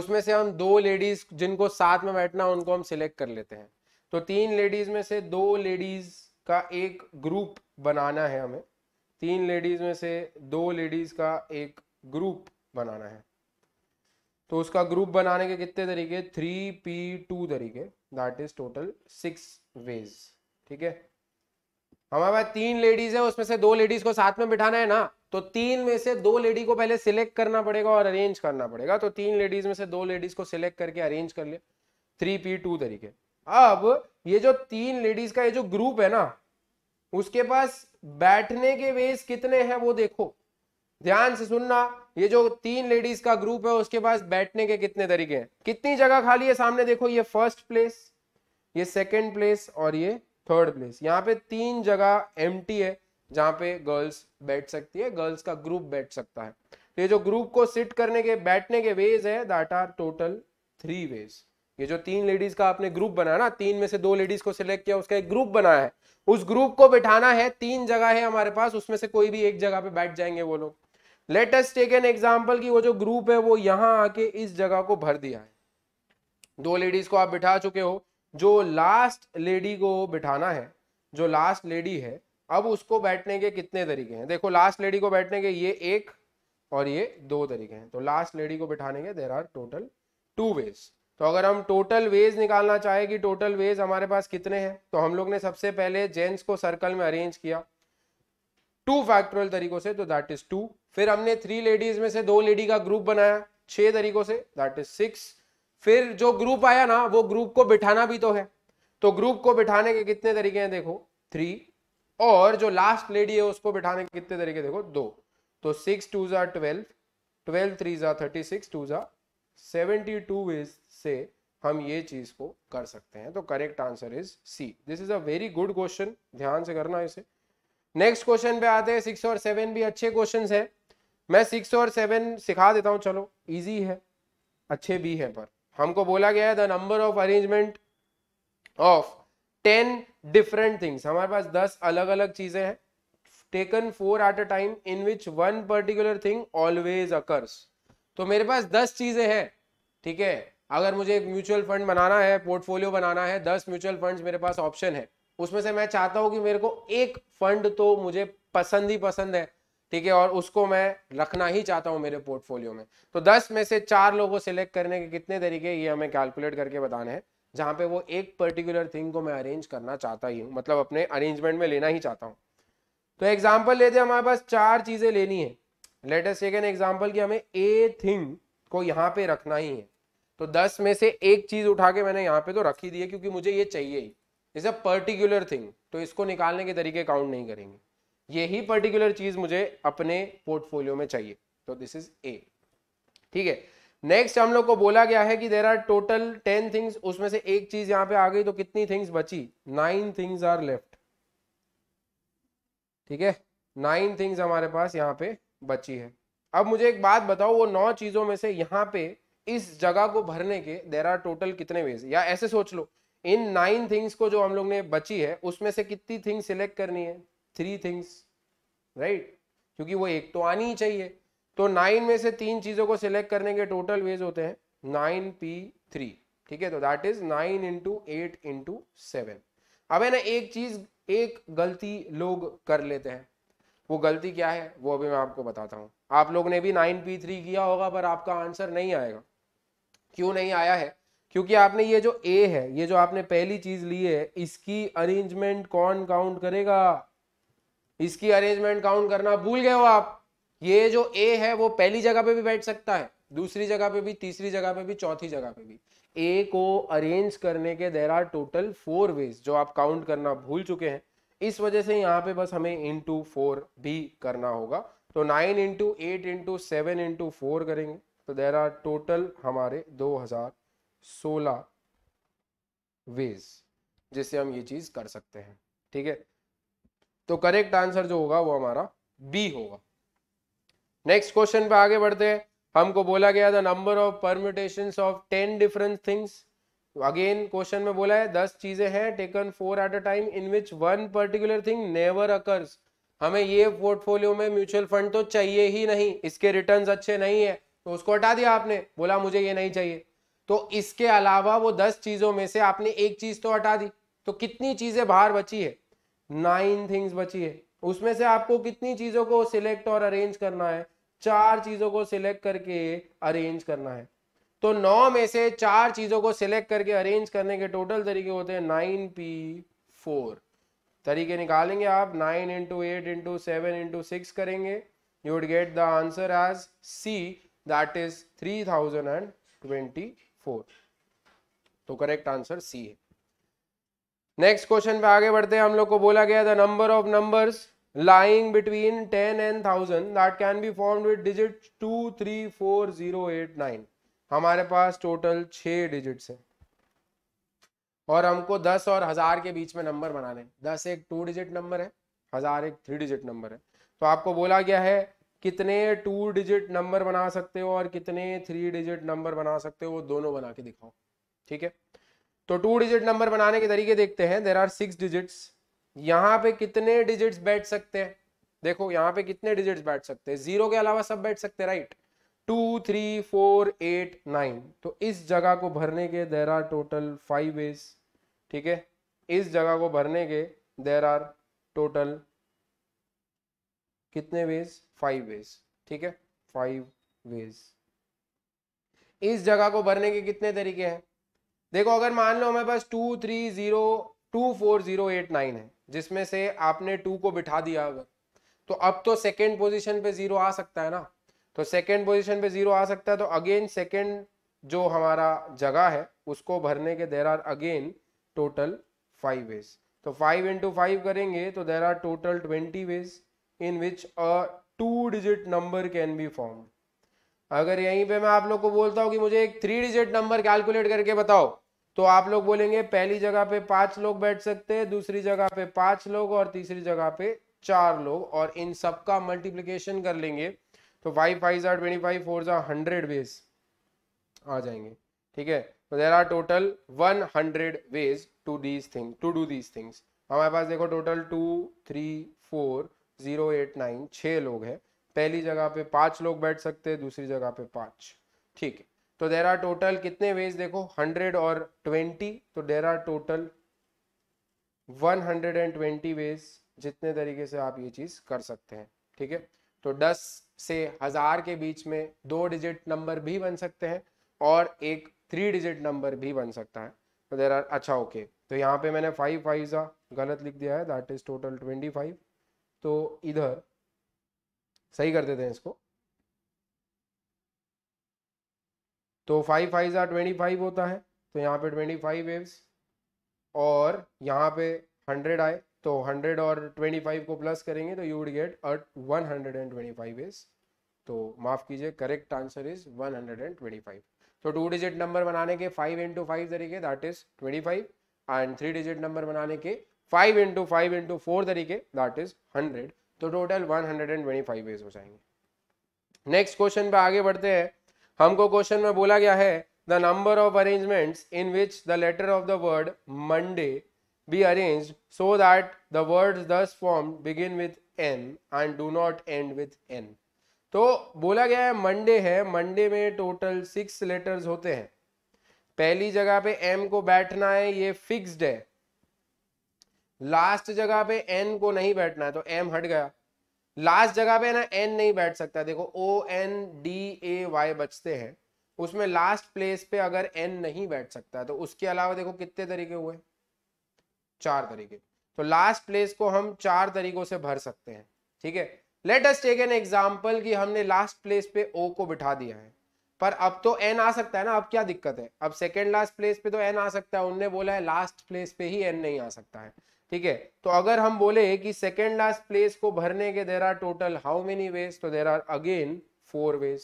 Speaker 1: उसमें से हम दो लेडीज जिनको साथ में बैठना उनको हम सिलेक्ट कर लेते हैं तो तीन लेडीज में से दो लेडीज का एक ग्रुप बनाना है हमें तीन लेडीज में से दो लेडीज का एक ग्रुप बनाना है तो उसका ग्रुप बनाने के कितने तरीके थ्री पी टू तरीके that is total six ways ठीक है हमारे पास तीन लेडीज है उसमें से दो लेडीज को साथ में बिठाना है ना तो तीन में से दो लेडी को पहले सिलेक्ट करना पड़ेगा और अरेंज करना पड़ेगा तो तीन लेडीज में से दो लेडीज को सिलेक्ट करके अरेंज कर लिया थ्री पी टू तरीके अब ये जो तीन लेडीज का ये जो ग्रुप है ना उसके पास बैठने के वेज कितने हैं वो देखो ध्यान से सुनना ये जो तीन लेडीज का ग्रुप है उसके पास बैठने के कितने तरीके हैं कितनी जगह खाली है सामने देखो ये फर्स्ट प्लेस ये सेकंड प्लेस और ये थर्ड प्लेस यहाँ पे तीन जगह एम है जहाँ पे गर्ल्स बैठ सकती है गर्ल्स का ग्रुप बैठ सकता है तो ये जो ग्रुप को सिट करने के बैठने के वेज है that are total three ways ये जो तीन लेडीज का आपने ग्रुप बनाया ना तीन में से दो लेडीज को सिलेक्ट किया उसका एक ग्रुप बनाया है उस ग्रुप को बिठाना है तीन जगह है हमारे पास उसमें से कोई भी एक जगह पे बैठ जाएंगे वो लोग लेटेस्ट टेक एन एग्जाम्पल की वो जो ग्रुप है वो यहाँ आके इस जगह को भर दिया है दो लेडीज को आप बिठा चुके हो जो लास्ट लेडी को बिठाना है जो लास्ट लेडी है अब उसको बैठने के कितने तरीके हैं देखो लास्ट लेडी को बैठने के ये एक और ये दो तरीके हैं तो लास्ट लेडी को बिठाने के there are total two ways तो अगर हम टोटल वेज निकालना चाहें कि टोटल वेज हमारे पास कितने हैं तो हम लोग ने सबसे पहले जेंट्स को सर्कल में अरेंज किया टू फैक्टोरियल तरीकों से तो दैट इज टू फिर हमने थ्री लेडीज में से दो लेडी का ग्रुप बनाया छह तरीकों से दैट इज सिक्स फिर जो ग्रुप आया ना वो ग्रुप को बिठाना भी तो है तो ग्रुप को बिठाने के कितने तरीके हैं देखो थ्री और जो लास्ट लेडी है उसको बिठाने के कितने तरीके देखो दो तो सिक्स टू ज़ा ट्वेल्व ट्वेल्व थ्री ज़ा थर्टी सिक्स टू ज़ा सेवेंटी टू इज से हम ये चीज को कर सकते हैं तो correct answer is C this is a very good question ध्यान से करना इसे नेक्स्ट क्वेश्चन पे आते हैं सिक्स और सेवन भी अच्छे क्वेश्चन है मैं सिक्स और सेवन सिखा देता हूँ चलो इजी है अच्छे भी है पर हमको बोला गया है the number of arrangement of ten different things हमारे पास दस अलग अलग चीजें हैं taken four at a time in which one particular thing always occurs तो मेरे पास दस चीजें हैं ठीक है अगर मुझे एक म्यूचुअल फंड बनाना है पोर्टफोलियो बनाना है दस म्यूचुअल फंड मेरे पास ऑप्शन है उसमें से मैं चाहता हूं कि मेरे को एक फंड तो मुझे पसंद ही पसंद है ठीक है और उसको मैं रखना ही चाहता हूं मेरे पोर्टफोलियो में तो दस में से चार लोगों सेलेक्ट करने के कितने तरीके ये हमें कैलकुलेट करके बताने हैं जहां पे वो एक पर्टिकुलर थिंग को मैं अरेंज करना चाहता ही हूं मतलब अपने अरेंजमेंट में लेना ही चाहता हूँ तो एग्जाम्पल लेते हमारे पास चार चीज़ें लेनी है लेटेस्ट एन एग्जाम्पल की हमें ए थिंग को यहाँ पे रखना ही है तो दस में से एक चीज़ उठा के मैंने यहाँ पे तो रखी दी है क्योंकि मुझे ये चाहिए ही इज़ अ पर्टिकुलर थिंग तो इसको निकालने के तरीके काउंट नहीं करेंगे यही पर्टिकुलर चीज मुझे अपने पोर्टफोलियो में चाहिए तो दिस इज ए ठीक है नेक्स्ट हम लोग को बोला गया है कि there are total ten things उसमें से एक चीज यहां पे आ गई तो कितनी थिंग्स बची नाइन थिंग्स आर लेफ्ट ठीक है नाइन थिंग्स हमारे पास यहाँ पे बची है अब मुझे एक बात बताओ वो नौ चीजों में से यहाँ पे इस जगह को भरने के देर आर टोटल कितने वेज या ऐसे सोच लो इन नाइन थिंग्स को जो हम लोग ने बची है उसमें से कितनी थिंग्स सिलेक्ट करनी है थ्री थिंग्स राइट क्योंकि वो एक तो आनी ही चाहिए तो नाइन में से तीन चीज़ों को सिलेक्ट करने के टोटल वेज होते हैं नाइन पी थ्री ठीक है तो that is nine into eight into seven अब है ना एक चीज़ एक गलती लोग कर लेते हैं वो गलती क्या है वो अभी मैं आपको बताता हूँ आप लोग ने भी नाइन पी थ्री किया होगा पर आपका आंसर नहीं आएगा क्यों नहीं आया है क्योंकि आपने ये जो ए है ये जो आपने पहली चीज़ ली है इसकी अरेंजमेंट कौन काउंट करेगा इसकी अरेंजमेंट काउंट करना भूल गए हो आप ये जो ए है वो पहली जगह पे भी बैठ सकता है दूसरी जगह पे भी तीसरी जगह पे भी चौथी जगह पे भी ए को अरेंज करने के there are total four ways जो आप काउंट करना भूल चुके हैं इस वजह से यहाँ पे बस हमें इंटू फोर भी करना होगा तो nine into eight into seven into four करेंगे तो देर आर टोटल हमारे दो हजार सोलह वेज जिससे हम ये चीज़ कर सकते हैं ठीक है तो करेक्ट आंसर जो होगा वो हमारा बी होगा नेक्स्ट क्वेश्चन पे आगे बढ़ते हैं हमको बोला गया था number of permutation of ten different things again question में बोला है दस चीजें हैं taken four at a time in which one particular thing never occurs हमें ये पोर्टफोलियो में म्यूचुअल फंड तो चाहिए ही नहीं इसके रिटर्न्स अच्छे नहीं है तो उसको हटा दिया आपने बोला मुझे ये नहीं चाहिए तो इसके अलावा वो दस चीजों में से आपने एक चीज तो हटा दी तो कितनी चीजें बाहर बची है नाइन थिंग्स बची है उसमें से आपको कितनी चीजों को सिलेक्ट और अरेंज करना है चार चीजों को सिलेक्ट करके अरेंज करना है तो नौ में से चार चीजों को सिलेक्ट करके अरेंज करने के टोटल तरीके होते हैं नाइन पी फोर तरीके निकालेंगे आप nine into eight into seven into six करेंगे you would get the answer as C that is three thousand and twenty four तो करेक्ट आंसर सी है नेक्स्ट क्वेश्चन पे आगे बढ़ते हैं हम लोग को बोला गया the number of numbers lying between ten and thousand that can be form with digit two three four zero eight nine हमारे पास टोटल छः डिजिट्स हैं और हमको दस और हज़ार के बीच में नंबर बनाने हैं दस एक टू डिजिट नंबर है हज़ार एक थ्री डिजिट नंबर है तो आपको बोला गया है कितने टू डिजिट नंबर बना सकते हो और कितने थ्री डिजिट नंबर बना सकते हो वो दोनों बना के दिखाओ ठीक है तो टू डिजिट नंबर बनाने के तरीके देखते हैं देर आर सिक्स डिजिट्स यहाँ पे कितने डिजिट्स बैठ सकते हैं देखो यहाँ पे कितने डिजिट्स बैठ सकते हैं जीरो के अलावा सब बैठ सकते हैं right two three four eight nine तो इस जगह को भरने के there are total five ways ठीक है इस जगह को भरने के देर आर टोटल कितने वेज फाइव वेज ठीक है फाइव वेज इस जगह को भरने के कितने तरीके हैं देखो अगर मान लो हमें पास two three zero two four zero eight nine है जिसमें से आपने टू को बिठा दिया अगर तो अब तो सेकेंड पोजिशन पे जीरो आ सकता है ना तो सेकेंड पोजिशन पे जीरो आ सकता है तो अगेन सेकेंड जो हमारा जगह है उसको भरने के there are again total five ways तो फाइव इंटू फाइव करेंगे तो there are total twenty ways in which a two digit number can be form अगर यहीं पे मैं आप लोग को बोलता हूँ कि मुझे एक थ्री डिजिट नंबर कैलकुलेट करके बताओ तो आप लोग बोलेंगे पहली जगह पे पांच लोग बैठ सकते हैं दूसरी जगह पे पांच लोग और तीसरी जगह पे चार लोग और इन सब का मल्टीप्लीकेशन कर लेंगे तो फाइव फाइव जार ट्वेंटी फाइव फोर जार हंड्रेड वेज आ जाएंगे ठीक है तो there are total one hundred ways to these thing to do these things हमारे पास देखो total two three four zero eight nine छः लोग हैं पहली जगह पे पांच लोग बैठ सकते हैं दूसरी जगह पे पांच ठीक है तो देर आर टोटल कितने वेज देखो हंड्रेड और ट्वेंटी तो there are total one hundred and twenty ways जितने तरीके से आप ये चीज़ कर सकते हैं ठीक है तो दस से हज़ार के बीच में दो डिजिट नंबर भी बन सकते हैं और एक थ्री डिजिट नंबर भी बन सकता है तो देर आर अच्छा ओके okay. तो यहाँ पे मैंने फाइव फाइव सा गलत लिख दिया है that is total twenty five तो इधर सही कर देते हैं इसको तो फाइव फाइव ज़ार ट्वेंटी फाइव होता है तो यहाँ पे ट्वेंटी फाइव वेव्स और यहाँ पे हंड्रेड आए तो हंड्रेड और ट्वेंटी फाइव को प्लस करेंगे तो you would get at one hundred and twenty five waves तो माफ़ कीजिए correct answer is one hundred and twenty five तो टू डिजिट नंबर बनाने के फाइव इंटू फाइव तरीके that is twenty five and three digit number बनाने के five into five into four तरीके दैट इज़ हंड्रेड तो total one hundred and twenty five ways हो जाएंगे नेक्स्ट क्वेश्चन पे आगे बढ़ते हैं हमको क्वेश्चन में बोला गया है the number of arrangement in which the letter of the word Monday be arrange so that the word thus form begin with N and do not end with N तो बोला गया है मंडे है मंडे में टोटल सिक्स लेटर्स होते हैं पहली जगह पे एम को बैठना है ये फिक्स्ड है लास्ट जगह पे एन को नहीं बैठना है तो एम हट गया लास्ट जगह पे ना एन नहीं बैठ सकता देखो O N D A Y बचते हैं उसमें लास्ट प्लेस पे अगर एन नहीं बैठ सकता तो उसके अलावा देखो कितने तरीके हुए चार तरीके तो लास्ट प्लेस को हम चार तरीकों से भर सकते हैं ठीक है let us take an example कि हमने लास्ट प्लेस पे ओ को बिठा दिया है पर अब तो एन आ सकता है ना अब क्या दिक्कत है अब सेकेंड लास्ट प्लेस पे तो एन आ सकता है उनने बोला है लास्ट प्लेस पे ही एन नहीं आ सकता है ठीक है तो अगर हम बोले कि सेकेंड लास्ट प्लेस को भरने के there are total how many ways तो there are again four ways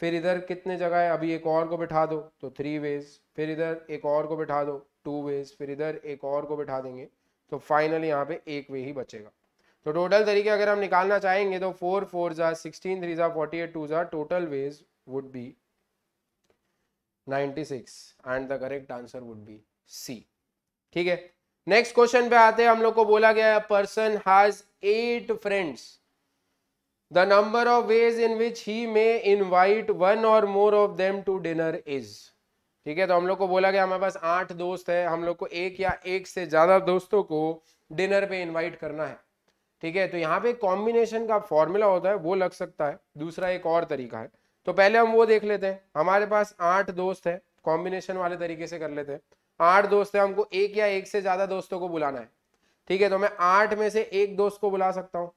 Speaker 1: फिर इधर कितने जगह है अभी एक और को बिठा दो तो थ्री वेज फिर इधर एक और को बिठा दो टू वेज फिर इधर एक और को बिठा देंगे तो फाइनल यहाँ पे एक वे ही बचेगा तो टोटल तरीके अगर हम निकालना चाहेंगे तो फोर फोर जार सिक्सटीन थ्री जार फोर्टी एट टू जार total ways would be six and the correct answer would be C ठीक है नेक्स्ट क्वेश्चन पे आते हैं हम लोग को बोला गया है person has eight friends the number of ways in which he may invite one or more of them to dinner is ठीक है तो हम लोग को बोला गया हमारे पास आठ दोस्त है हम लोग को एक या एक से ज्यादा दोस्तों को डिनर पे इनवाइट करना है ठीक है तो यहाँ पे कॉम्बिनेशन का फॉर्मूला होता है वो लग सकता है दूसरा एक और तरीका है तो पहले हम वो देख लेते हैं हमारे पास आठ दोस्त है कॉम्बिनेशन वाले तरीके से कर लेते हैं आठ दोस्त है हमको एक या एक से ज्यादा दोस्तों को बुलाना है ठीक है तो मैं आठ में से एक दोस्त को बुला सकता हूँ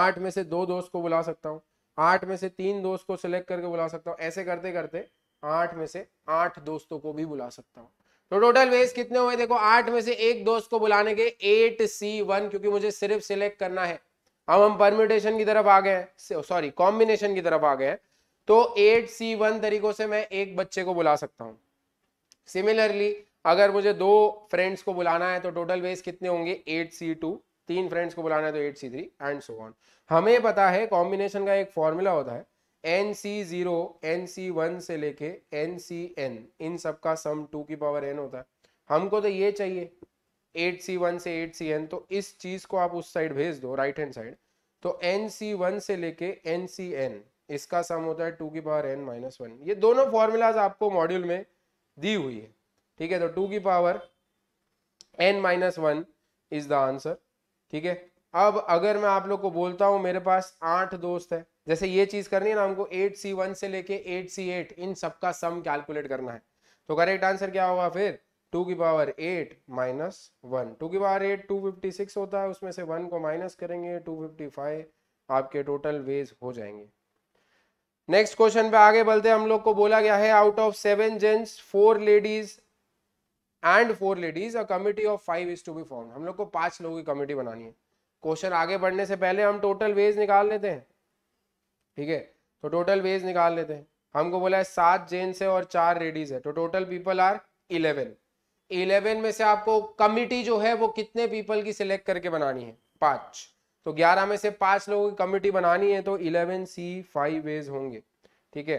Speaker 1: आठ में से दो दोस्त को बुला सकता हूँ आठ में से तीन दोस्त को सिलेक्ट करके बुला सकता हूँ ऐसे करते करते आठ में से आठ दोस्तों को भी बुला सकता हूँ तो टोटल वेज कितने हुए देखो आठ में से एक दोस्त को बुलाने के एट सी वन क्योंकि मुझे सिर्फ सिलेक्ट करना है अब हम परम्यूटेशन की तरफ आ गए सॉरी कॉम्बिनेशन की तरफ आ गए तो एट सी वन तरीकों से मैं एक बच्चे को बुला सकता हूँ सिमिलरली अगर मुझे दो फ्रेंड्स को बुलाना है तो टोटल बेस कितने होंगे एट सी टू तीन फ्रेंड्स को बुलाना है तो eight C three and so on हमें पता है कॉम्बिनेशन का एक फॉर्मूला होता है N C zero N C one से लेके एन सी एन इन सब का सम टू की पावर एन होता है हमको तो ये चाहिए एट सी वन से एट सी एन तो इस चीज़ को आप उस साइड भेज दो राइट हैंड साइड तो एन सी वन से लेके एन सी एन इसका सम होता है टू की पावर एन माइनस वन ये दोनों फॉर्मूलाज आपको मॉड्यूल में दी हुई है ठीक है तो टू की power N minus one is the answer ठीक है अब अगर मैं आप लोग को बोलता हूं मेरे पास आठ दोस्त है जैसे ये चीज करनी है ना हमको एट सी वन से लेके एट सी एट इन सबका सम कैलकुलेट करना है तो करेक्ट आंसर क्या होगा फिर टू की power eight minus one two की power eight two fifty six होता है उसमें से वन को माइनस करेंगे टू फिफ्टी फाइव आपके टोटल वेज हो जाएंगे नेक्स्ट क्वेश्चन पे आगे बढ़ते हम लोग को बोला गया है out of seven gents four ladies and four ladies a committee of five is to be form हम लोग को पांच लोगों की कमिटी बनानी है क्वेश्चन आगे बढ़ने से पहले हम टोटल वेज निकाल लेते हैं ठीक है तो टोटल वेज निकाल लेते हैं हमको बोला है सात जेंट्स है और चार लेडीज है तो total people are eleven eleven में से आपको कमिटी जो है वो कितने पीपल की सिलेक्ट करके बनानी है पांच तो 11 में से पांच लोगों की कमिटी बनानी है तो 11 सी फाइव वेज होंगे ठीक है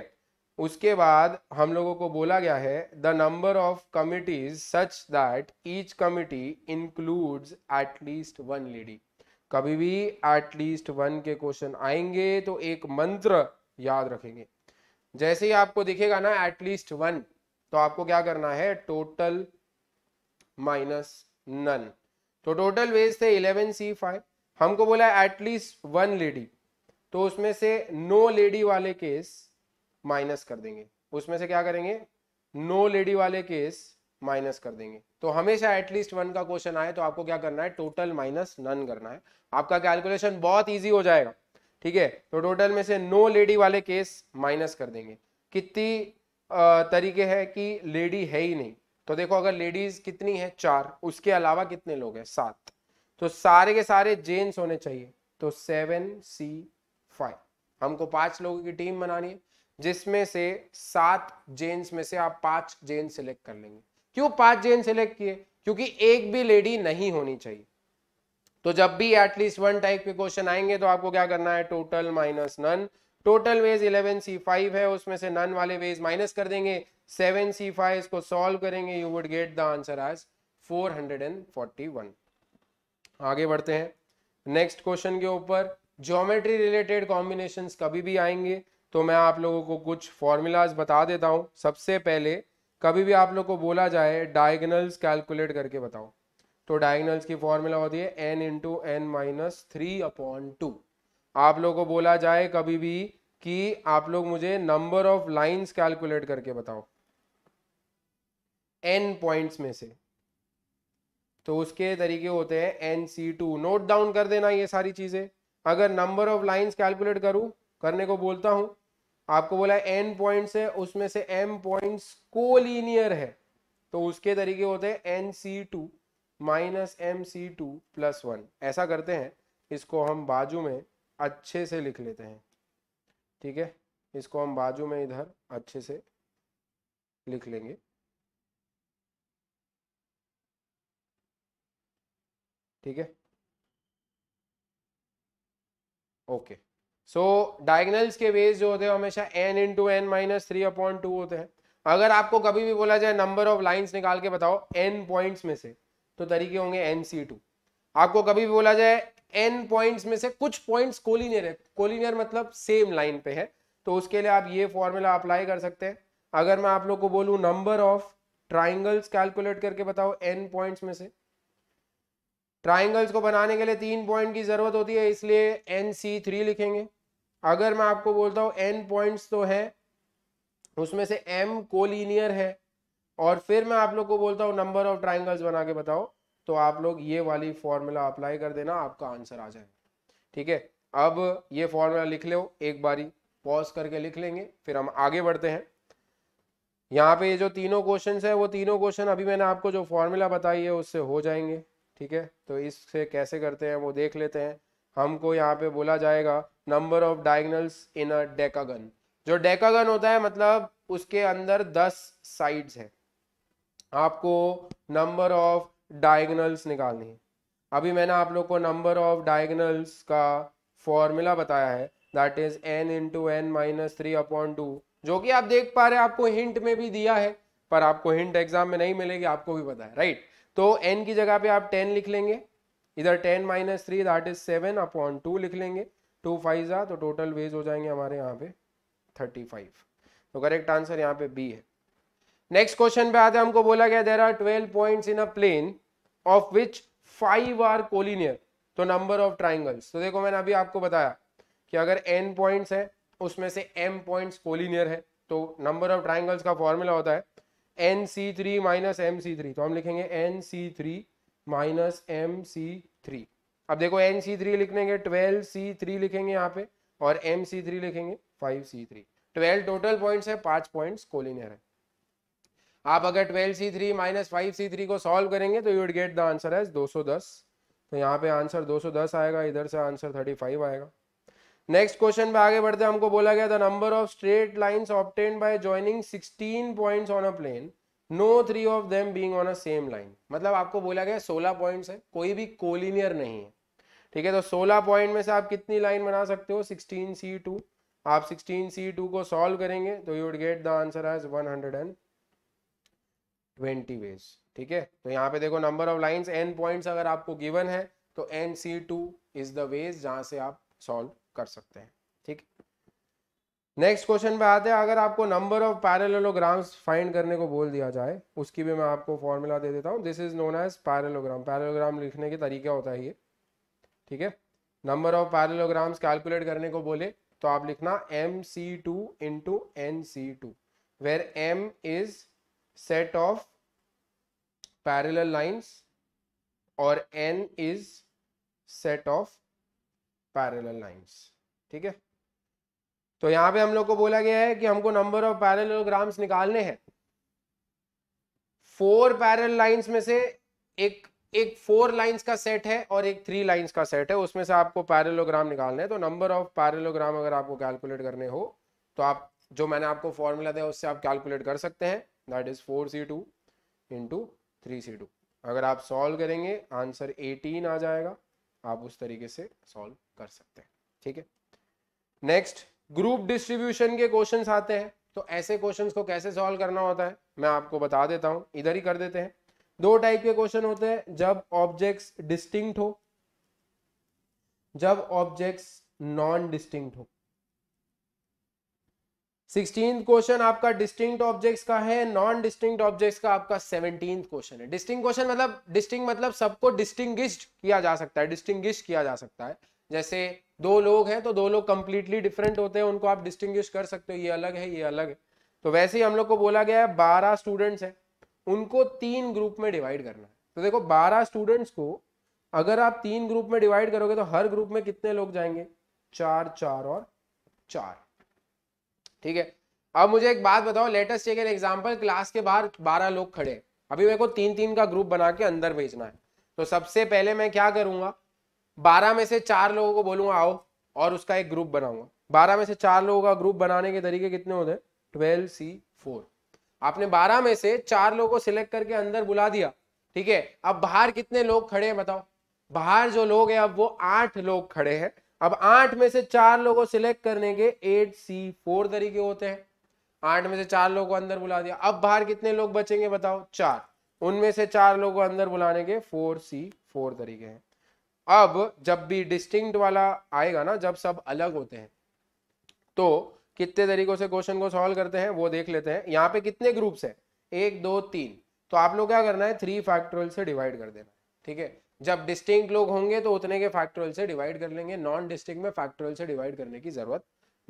Speaker 1: उसके बाद हम लोगों को बोला गया है the number of committees such that each committee includes at least one lady कभी भी एटलीस्ट वन के क्वेश्चन आएंगे तो एक मंत्र याद रखेंगे जैसे ही आपको दिखेगा ना एटलीस्ट वन तो आपको क्या करना है टोटल माइनस नन तो टोटल वेज थे इलेवन सी फाइव हमको बोला एटलीस्ट वन लेडी तो उसमें से नो लेडी वाले केस माइनस कर देंगे उसमें से क्या करेंगे नो लेडी वाले केस माइनस कर देंगे तो हमेशा एटलीस्ट वन का क्वेश्चन आए तो आपको क्या करना है टोटल माइनस नन करना है आपका कैलकुलेशन बहुत ईजी हो जाएगा ठीक है तो टोटल में से नो लेडी वाले केस माइनस कर देंगे कितनी तरीके है कि लेडी है ही नहीं तो देखो अगर लेडीज कितनी है चार उसके अलावा कितने लोग हैं सात तो सारे के सारे जेन्स होने चाहिए तो सेवन सी फाइव हमको पांच लोगों की टीम बनानी है जिसमें से सात जेन्स में से आप पांच जेन्स सिलेक्ट कर लेंगे क्यों पांच जेन सिलेक्ट किए क्योंकि एक भी लेडी नहीं होनी चाहिए तो जब भी एटलीस्ट वन टाइप के क्वेश्चन आएंगे तो आपको क्या करना है total minus none total ways eleven C five है उसमें से नन वाले वेज माइनस कर देंगे सेवन सी फाइव इसको सॉल्व करेंगे you would get the answer as one आगे बढ़ते हैं नेक्स्ट क्वेश्चन के ऊपर ज्योमेट्री रिलेटेड कॉम्बिनेशन कभी भी आएंगे तो मैं आप लोगों को कुछ फॉर्मूलाज बता देता हूं सबसे पहले कभी भी आप लोग को बोला जाए डायगनल्स कैलकुलेट करके बताओ तो डायगनल्स की फॉर्मूला होती है N into N minus three upon two आप लोग को बोला जाए कभी भी कि आप लोग मुझे नंबर ऑफ लाइंस कैलकुलेट करके बताओ एन पॉइंट्स में से तो उसके तरीके होते हैं N C two note down कर देना ये सारी चीज़ें अगर नंबर ऑफ लाइंस कैलकुलेट करूँ करने को बोलता हूँ आपको बोला एन पॉइंट्स है उसमें से एम पॉइंट्स को लीनियर है तो उसके तरीके होते हैं N C two minus M C two plus one ऐसा करते हैं इसको हम बाजू में अच्छे से लिख लेते हैं ठीक है इसको हम बाजू में इधर अच्छे से लिख लेंगे ठीक है ओके सो डायगनल्स के वेज जो होते हैं हमेशा N into N minus three upon two होते हैं अगर आपको कभी भी बोला जाए नंबर ऑफ लाइंस निकाल के बताओ एन पॉइंट्स में से तो तरीके होंगे एन सी टू आपको कभी भी बोला जाए एन पॉइंट्स में से कुछ पॉइंट्स कोलिनियर है कोलिनियर मतलब सेम लाइन पे है तो उसके लिए आप ये फॉर्मूला अप्लाई कर सकते हैं अगर मैं आप लोग को बोलूँ नंबर ऑफ ट्राइंगल्स कैलकुलेट करके बताओ एन पॉइंट्स में से ट्राइंगल्स को बनाने के लिए तीन पॉइंट की जरूरत होती है इसलिए एन सी थ्री लिखेंगे अगर मैं आपको बोलता हूँ एन पॉइंट्स तो है उसमें से एम कोलिनियर है और फिर मैं आप लोग को बोलता हूँ नंबर ऑफ ट्राइंगल्स बना के बताओ तो आप लोग ये वाली फॉर्मूला अप्लाई कर देना आपका आंसर आ जाएगा ठीक है अब ये फॉर्मूला लिख लो एक बारी पॉज करके लिख लेंगे फिर हम आगे बढ़ते हैं यहाँ पे ये जो तीनों क्वेश्चन है वो तीनों क्वेश्चन अभी मैंने आपको जो फॉर्मूला बताई है उससे हो जाएंगे ठीक है तो इससे कैसे करते हैं वो देख लेते हैं हमको यहाँ पे बोला जाएगा number of diagonals in a decagon जो डेकागन होता है मतलब उसके अंदर दस साइड्स है आपको नंबर ऑफ डायगनल्स निकालनी है अभी मैंने आप लोग को नंबर ऑफ डायगनल्स का फॉर्मूला बताया है that is N into N minus three upon two जो कि आप देख पा रहे हैं आपको हिंट में भी दिया है पर आपको हिंट एग्जाम में नहीं मिलेगी आपको भी पता है राइट right? तो एन की जगह पे आप टेन लिख लेंगे इधर ten minus three that is seven upon two लिख लेंगे टू फाइव ज़ा तो टोटल वेज हो जाएंगे हमारे यहाँ पे थर्टी फाइव तो करेक्ट आंसर यहाँ पे बी है नेक्स्ट क्वेश्चन पे आते हैं हमको बोला गया there are twelve points in a plane of which five are collinear तो नंबर ऑफ ट्राइंगल्स तो देखो मैंने अभी आपको बताया कि अगर एन पॉइंट्स है उसमें से एम पॉइंट्स कोलिनियर है तो नंबर ऑफ ट्राइंगल्स का फॉर्मूला होता है N C three minus M C three तो हम लिखेंगे N C three minus M C three अब देखो एन सी थ्री लिखने के ट्वेल्व सी थ्री लिखेंगे यहाँ पे और एम सी थ्री लिखेंगे five C three twelve total points है पांच पॉइंट्स कोलिनियर है आप अगर twelve C three minus five C three को सॉल्व करेंगे तो you would get the answer है दो सौ दस तो यहाँ पे आंसर दो सौ दस आएगा इधर से आंसर थर्टी फाइव आएगा नेक्स्ट क्वेश्चन पे आगे बढ़ते हमको बोला गया था number of straight lines obtained by joining 16 points on a plane no three of them being on a same line मतलब आपको बोला गया 16 पॉइंट्स है कोई भी कोलिनियर नहीं है ठीक है तो 16 पॉइंट में से आप कितनी लाइन बना सकते हो 16 सी टू आप 16 सी टू को सॉल्व करेंगे तो you would get the answer as one 120 ways ठीक है तो यहाँ पे देखो number of lines n points अगर आपको गिवन है तो N C two is the ways जहाँ से आप सॉल्व कर सकते हैं ठीक नेक्स्ट क्वेश्चन पे आते हैं अगर आपको नंबर ऑफ पैरेलोग्राम्स फाइंड करने को बोल दिया जाए उसकी भी मैं आपको फॉर्मूला दे देता हूँ this is known as parallelogram parallelogram लिखने के तरीका होता है ये ठीक है नंबर ऑफ पैरेलोग्राम्स कैलकुलेट करने को बोले तो आप लिखना m C two into n C two where m is set of parallel lines और n is set of parallel lines ठीक है तो यहां पे हम लोग को बोला गया है कि हमको नंबर ऑफ पैरलोग्राम्स निकालने हैं फोर पैरल लाइंस में से एक एक फोर लाइंस का सेट है और एक थ्री लाइंस का सेट है उसमें से आपको पैरेलोग्राम निकालना है तो नंबर ऑफ पैरेलोग्राम अगर आपको कैलकुलेट करने हो तो आप जो मैंने आपको फॉर्मूला दिया उससे आप कैलकुलेट कर सकते हैं that is four C two into three C two अगर आप सॉल्व करेंगे आंसर एटीन आ जाएगा आप उस तरीके से सॉल्व कर सकते हैं ठीक है नेक्स्ट ग्रुप डिस्ट्रीब्यूशन के क्वेश्चन आते हैं तो ऐसे क्वेश्चंस को कैसे सॉल्व करना होता है मैं आपको बता देता हूं इधर ही कर देते हैं दो टाइप के क्वेश्चन होते हैं जब ऑब्जेक्ट्स डिस्टिंक्ट हो जब ऑब्जेक्ट्स नॉन डिस्टिंक्ट हो सिक्सटीन क्वेश्चन आपका डिस्टिंक्ट ऑब्जेक्ट्स का है नॉन डिस्टिंक्ट ऑब्जेक्ट्स का आपका सेवनटीन क्वेश्चन है डिस्टिंग क्वेश्चन मतलब डिस्टिंग मतलब सबको डिस्टिंग किया जा सकता है डिस्टिंग किया जा सकता है जैसे दो लोग हैं तो दो लोग कंप्लीटली डिफरेंट होते हैं उनको आप डिस्टिंग्विश कर सकते हो ये अलग है ये अलग है तो वैसे ही हम लोग को बोला गया है बारह स्टूडेंट्स हैं उनको तीन ग्रुप में डिवाइड करना है तो देखो बारह स्टूडेंट्स को अगर आप तीन ग्रुप में डिवाइड करोगे तो हर ग्रुप में कितने लोग जाएंगे चार चार और चार ठीक है अब मुझे एक बात बताओ लेटेस्ट एक एग्जाम्पल क्लास के बाहर बारह लोग खड़े अभी मेरे को तीन तीन का ग्रुप बना के अंदर भेजना है तो सबसे पहले मैं क्या करूंगा बारह में से चार लोगों को बोलूंगा आओ और उसका एक ग्रुप बनाऊंगा बारह में से चार लोगों का ग्रुप बनाने के तरीके कितने होते हैं ट्वेल्व सी फोर आपने बारह में से चार लोगों को सिलेक्ट करके अंदर बुला दिया ठीक है अब बाहर कितने लोग खड़े हैं बताओ बाहर जो लोग हैं अब वो आठ लोग खड़े हैं अब आठ में से चार लोगों को सिलेक्ट करने के एट सी फोर तरीके होते हैं आठ में से चार लोगों को अंदर बुला दिया अब बाहर कितने लोग बचेंगे बताओ चार उनमें से चार लोगों को अंदर बुलाने के फोर सी फोर तरीके हैं अब जब भी डिस्टिंक्ट वाला आएगा ना जब सब अलग होते हैं तो कितने तरीकों से क्वेश्चन को सॉल्व करते हैं वो देख लेते हैं यहाँ पे कितने ग्रुप्स हैं एक दो तीन तो आप लोग क्या करना है थ्री फैक्टोरियल से डिवाइड कर देना ठीक है जब डिस्टिंक्ट लोग होंगे तो उतने के फैक्टोरियल से डिवाइड कर लेंगे नॉन डिस्टिंग में फैक्टोरियल से डिवाइड करने की जरूरत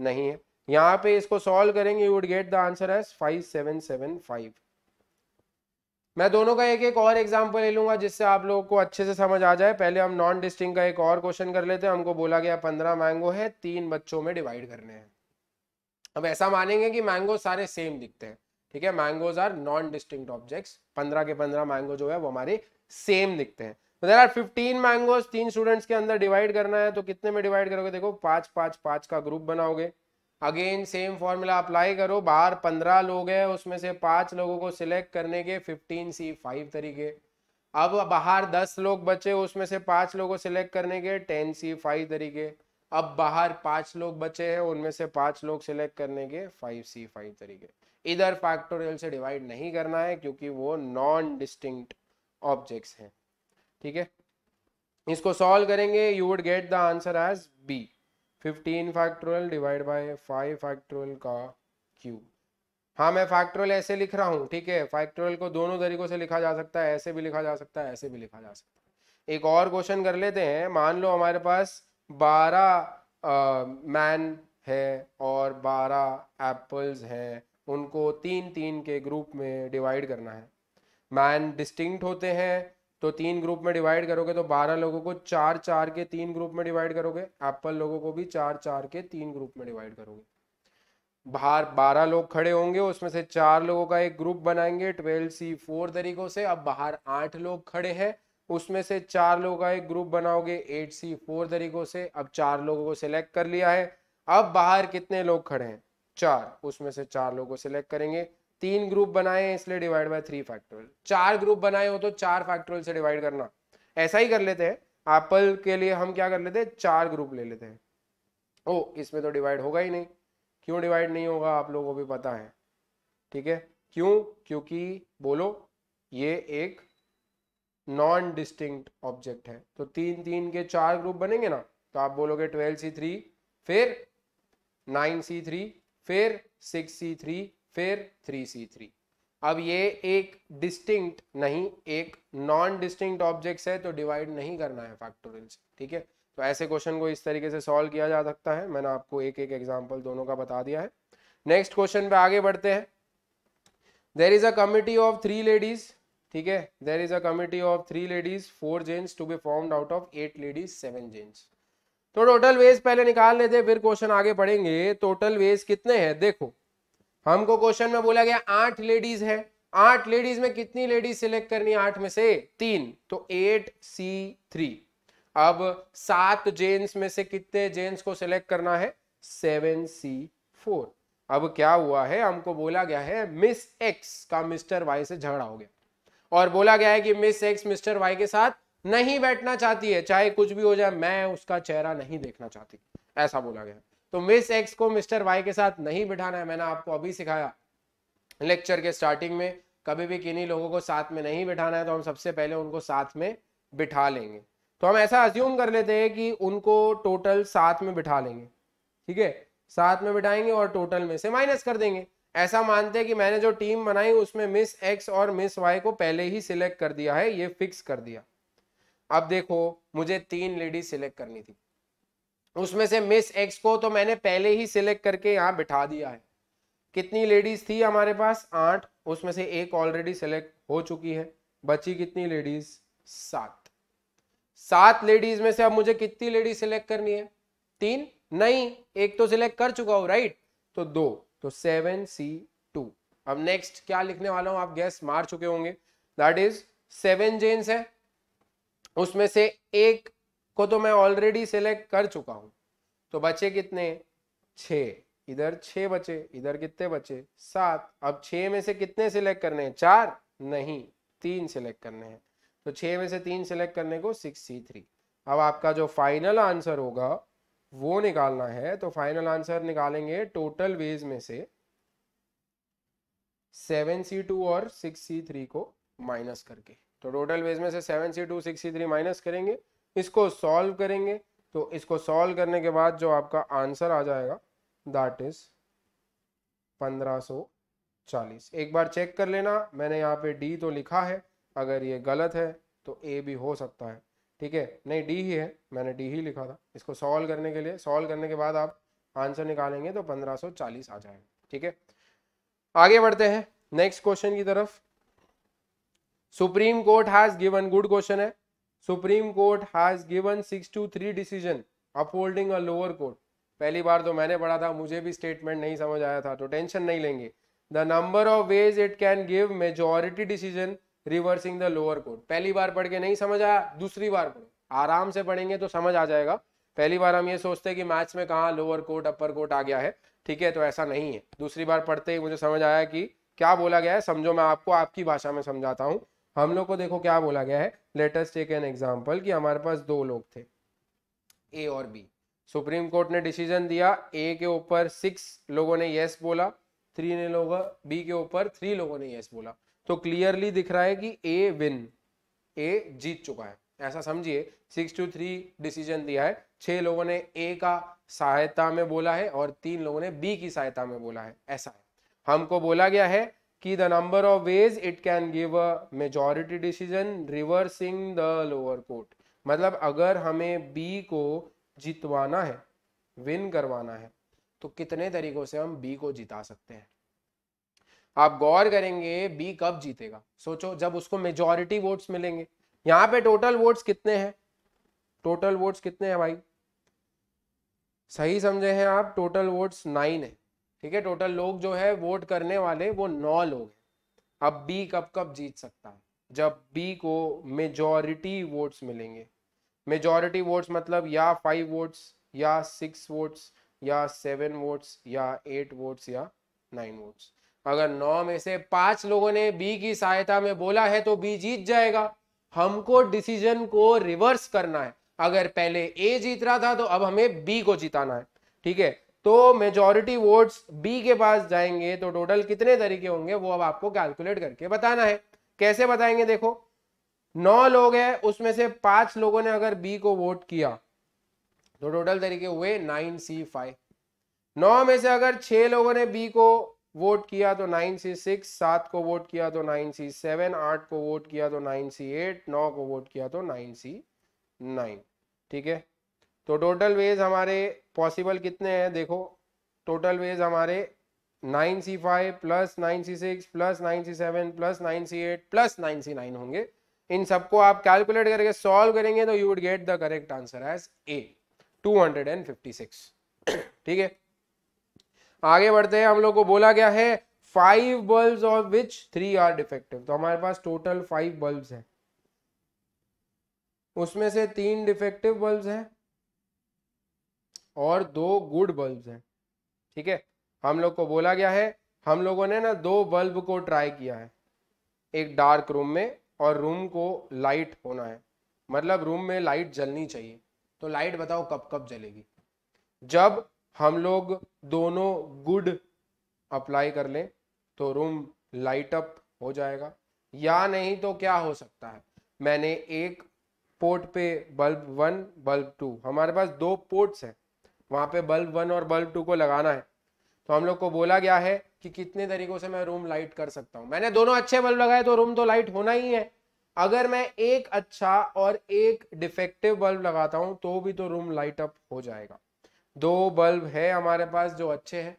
Speaker 1: नहीं है यहाँ पे इसको सॉल्व करेंगे you would get the answer as five seven seven five मैं दोनों का एक एक और एग्जाम्पल ले लूंगा जिससे आप लोगों को अच्छे से समझ आ जाए पहले हम नॉन डिस्टिंग का एक और क्वेश्चन कर लेते हैं हमको बोला गया पंद्रह मैंगो है तीन बच्चों में डिवाइड करने हैं अब ऐसा मानेंगे कि मैंगो सारे सेम दिखते हैं ठीक है mangoes are non distinct objects पंद्रह के पंद्रह मैंगो जो है वो हमारे सेम दिखते हैं तो देर आर फिफ्टीन मैंगोज तीन स्टूडेंट्स के अंदर डिवाइड करना है तो कितने में डिवाइड करोगे देखो पांच पांच पांच का ग्रुप बनाओगे अगेन सेम फॉर्मूला अप्लाई करो बाहर पंद्रह लोग हैं उसमें से पाँच लोगों को सिलेक्ट करने के फिफ्टीन सी फाइव तरीके अब बाहर दस लोग बचे उसमें से पाँच लोगों को सिलेक्ट करने के टेन सी फाइव तरीके अब बाहर पाँच लोग बचे हैं उनमें से पाँच लोग सिलेक्ट करने के फाइव सी फाइव तरीके इधर फैक्टोरियल से डिवाइड नहीं करना है क्योंकि वो नॉन डिस्टिंक्ट ऑब्जेक्ट्स हैं ठीक है इसको सॉल्व करेंगे you would get the answer as B fifteen factorial divide by five factorial का क्यूब हाँ मैं फैक्ट्रोल ऐसे लिख रहा हूँ ठीक है फैक्ट्रोल को दोनों तरीकों से लिखा जा सकता है ऐसे भी लिखा जा सकता है ऐसे भी लिखा जा सकता है एक और क्वेश्चन कर लेते हैं मान लो हमारे पास बारह मैन है और बारह एप्पल्स हैं उनको तीन तीन के ग्रुप में डिवाइड करना है मैन डिस्टिंक्ट होते हैं तो तीन ग्रुप में डिवाइड करोगे तो बारह लोगों को चार चार के तीन ग्रुप में डिवाइड करोगे एप्पल लोगों को भी चार चार के तीन ग्रुप में डिवाइड करोगे बाहर बारह लोग खड़े होंगे उसमें से चार लोगों का एक ग्रुप बनाएंगे ट्वेल्व सी फोर तरीकों से अब बाहर आठ लोग खड़े हैं उसमें से चार लोगों का एक ग्रुप बनाओगे एट सी फोर तरीकों से अब चार लोगों को सिलेक्ट कर लिया है अब बाहर कितने लोग खड़े हैं चार उसमें से चार लोगों को सिलेक्ट करेंगे तीन ग्रुप बनाए इसलिए डिवाइड बाय थ्री फैक्टोरियल चार ग्रुप बनाए हो तो चार फैक्टोरियल से डिवाइड करना ऐसा ही कर लेते हैं एप्पल के लिए हम क्या कर लेते हैं चार ग्रुप ले लेते हैं ओ इसमें तो डिवाइड होगा ही नहीं क्यों डिवाइड नहीं होगा आप लोगों को भी पता है ठीक है क्यों क्योंकि बोलो ये एक नॉन डिस्टिंक्ट ऑब्जेक्ट है तो तीन तीन के चार ग्रुप बनेंगे ना तो आप बोलोगे ट्वेल्व सी थ्री फिर नाइन सी थ्री फिर सिक्स सी थ्री फिर थ्री सी थ्री अब ये एक डिस्टिंक्ट नहीं एक नॉन डिस्टिंक्ट ऑब्जेक्ट्स है तो डिवाइड नहीं करना है फैक्टोरियल से ठीक है तो ऐसे क्वेश्चन को इस तरीके से सॉल्व किया जा सकता है मैंने आपको एक एक एग्जाम्पल दोनों का बता दिया है नेक्स्ट क्वेश्चन पे आगे बढ़ते हैं there is a committee of three ladies ठीक है there is a committee of three ladies four gents to be formed out of eight ladies seven gents तो टोटल वेज पहले निकाल लेते फिर क्वेश्चन आगे बढ़ेंगे टोटल वेज कितने हैं देखो हमको क्वेश्चन में बोला गया आठ लेडीज है आठ लेडीज में कितनी लेडीज सिलेक्ट करनी आठ में से तीन तो एट सी थ्री अब सात जेंट्स में से कितने जेंट्स को सिलेक्ट करना है सेवन सी फोर अब क्या हुआ है हमको बोला गया है मिस एक्स का मिस्टर वाई से झगड़ा हो गया और बोला गया है कि मिस एक्स मिस्टर वाई के साथ नहीं बैठना चाहती है चाहे कुछ भी हो जाए मैं उसका चेहरा नहीं देखना चाहती ऐसा बोला गया है तो मिस एक्स को मिस्टर वाई के साथ नहीं बिठाना है मैंने आपको अभी सिखाया लेक्चर के स्टार्टिंग में कभी भी किन्हीं लोगों को साथ में नहीं बिठाना है तो हम सबसे पहले उनको साथ में बिठा लेंगे तो हम ऐसा अज्यूम कर लेते हैं कि उनको टोटल साथ में बिठा लेंगे ठीक है साथ में बिठाएंगे और टोटल में से माइनस कर देंगे ऐसा मानते हैं कि मैंने जो टीम बनाई उसमें मिस एक्स और मिस वाई को पहले ही सिलेक्ट कर दिया है ये फिक्स कर दिया अब देखो मुझे तीन लेडीज सिलेक्ट करनी थी उसमें से मिस एक्स को तो मैंने पहले ही सिलेक्ट करके यहाँ बिठा दिया है कितनी लेडीज थी हमारे पास आठ उसमें से एक ऑलरेडी सिलेक्ट हो चुकी है बची कितनी लेडीज सात सात लेडीज में से अब मुझे कितनी लेडीज सिलेक्ट करनी है तीन नहीं एक तो सिलेक्ट कर चुका हूं राइट तो दो तो सेवन सी टू अब नेक्स्ट क्या लिखने वाला हूं आप गैस मार चुके होंगे दैट इज सेवन जेन्स है उसमें से एक को तो मैं ऑलरेडी सिलेक्ट कर चुका हूं तो बचे कितने छ इधर छः बचे इधर कितने बचे सात अब छः में से कितने सिलेक्ट करने हैं चार नहीं तीन सिलेक्ट करने हैं तो छः में से तीन सिलेक्ट करने को सिक्स सी थ्री अब आपका जो फाइनल आंसर होगा वो निकालना है तो फाइनल आंसर निकालेंगे टोटल वेज में से सेवन सी टू और सिक्स सी थ्री को माइनस करके तो टोटल वेज में से seven C two six C three minus करेंगे इसको सॉल्व करेंगे तो इसको सॉल्व करने के बाद जो आपका आंसर आ जाएगा दैट इज 1540 एक बार चेक कर लेना मैंने यहाँ पे डी तो लिखा है अगर ये गलत है तो ए भी हो सकता है ठीक है नहीं डी ही है मैंने डी ही लिखा था इसको सॉल्व करने के लिए सॉल्व करने के बाद आप आंसर निकालेंगे तो 1540 आ जाएगा ठीक है आगे बढ़ते हैं नेक्स्ट क्वेश्चन की तरफ Supreme Court has given good question है Supreme Court has given six two three decision upholding a lower court पहली बार तो मैंने पढ़ा था मुझे भी स्टेटमेंट नहीं समझ आया था तो टेंशन नहीं लेंगे the number of ways it can give majority decision reversing the lower court पहली बार पढ़ के नहीं समझ आया दूसरी बार पढ़ो आराम से पढ़ेंगे तो समझ आ जाएगा पहली बार हम ये सोचते हैं कि मैथ्स में कहाँ लोअर कोर्ट अपर कोर्ट आ गया है ठीक है तो ऐसा नहीं है दूसरी बार पढ़ते ही मुझे समझ आया कि क्या बोला गया है समझो मैं आपको आपकी भाषा में समझाता हूँ हम लोग को देखो क्या बोला गया है लेटेस्ट टेक एन एग्जाम्पल कि हमारे पास दो लोग थे ए और बी सुप्रीम कोर्ट ने डिसीजन दिया ए के ऊपर सिक्स लोगों ने यस बोला थ्री ने लोग बी के ऊपर थ्री लोगों ने यस बोला तो क्लियरली दिख रहा है कि ए विन ए जीत चुका है ऐसा समझिए सिक्स टू थ्री डिसीजन दिया है छह लोगों ने ए का सहायता में बोला है और तीन लोगों ने बी की सहायता में बोला है ऐसा है हमको बोला गया है कि the number of ways it can give a majority decision reversing the lower court मतलब अगर हमें बी को जितवाना है विन करवाना है तो कितने तरीकों से हम बी को जिता सकते हैं आप गौर करेंगे बी कब जीतेगा सोचो जब उसको मेजोरिटी वोट्स मिलेंगे यहां पे टोटल वोट्स कितने हैं टोटल वोट्स कितने हैं भाई सही समझे हैं आप टोटल वोट्स नाइन है ठीक है टोटल लोग जो है वोट करने वाले वो नौ लोग हैं अब बी कब कब जीत सकता है जब बी को मेजॉरिटी वोट्स मिलेंगे मेजॉरिटी वोट्स मतलब या फाइव वोट्स या सिक्स वोट्स या सेवन वोट्स या एट वोट्स या नाइन वोट्स अगर नौ में से पांच लोगों ने बी की सहायता में बोला है तो बी जीत जाएगा हमको डिसीजन को रिवर्स करना है अगर पहले ए जीत रहा था तो अब हमें बी को जिताना है ठीक है तो मेजोरिटी वोट्स बी के पास जाएंगे तो टोटल कितने तरीके होंगे वो अब आपको कैलकुलेट करके बताना है कैसे बताएंगे देखो नौ लोग हैं उसमें से पांच लोगों ने अगर बी को वोट किया तो टोटल तरीके हुए नाइन सी फाइव नौ में से अगर छह लोगों ने बी को वोट किया तो नाइन सी सिक्स सात को वोट किया तो नाइन सी सेवन आठ को वोट किया तो नाइन सी एट नौ को वोट किया तो नाइन सी नाइन ठीक है तो टोटल वेज हमारे पॉसिबल कितने हैं देखो टोटल वेज हमारे nine C five plus nine C six plus nine C seven plus nine C eight plus nine C nine होंगे इन सबको आप कैलकुलेट करके सॉल्व करेंगे तो you would get the correct answer as a two hundred and fifty six ठीक है आगे बढ़ते हैं हम लोग को बोला गया है five bulb of which three are defective तो हमारे पास टोटल फाइव बल्ब हैं उसमें से तीन डिफेक्टिव बल्ब हैं और दो गुड बल्ब हैं ठीक है हम लोग को बोला गया है हम लोगों ने ना दो बल्ब को ट्राई किया है एक डार्क रूम में और रूम को लाइट होना है मतलब रूम में लाइट जलनी चाहिए तो लाइट बताओ कब कब जलेगी जब हम लोग दोनों गुड अप्लाई कर लें तो रूम लाइट अप हो जाएगा या नहीं तो क्या हो सकता है मैंने एक पोर्ट पे बल्ब वन बल्ब टू हमारे पास दो पोर्ट्स हैं वहाँ पे बल्ब वन और बल्ब टू को लगाना है तो हम लोग को बोला गया है कि कितने तरीकों से मैं रूम लाइट कर सकता हूँ मैंने दोनों अच्छे बल्ब लगाए तो रूम तो लाइट होना ही है अगर मैं एक अच्छा और एक डिफेक्टिव बल्ब लगाता हूँ तो भी तो रूम लाइट अप हो जाएगा दो बल्ब है हमारे पास जो अच्छे हैं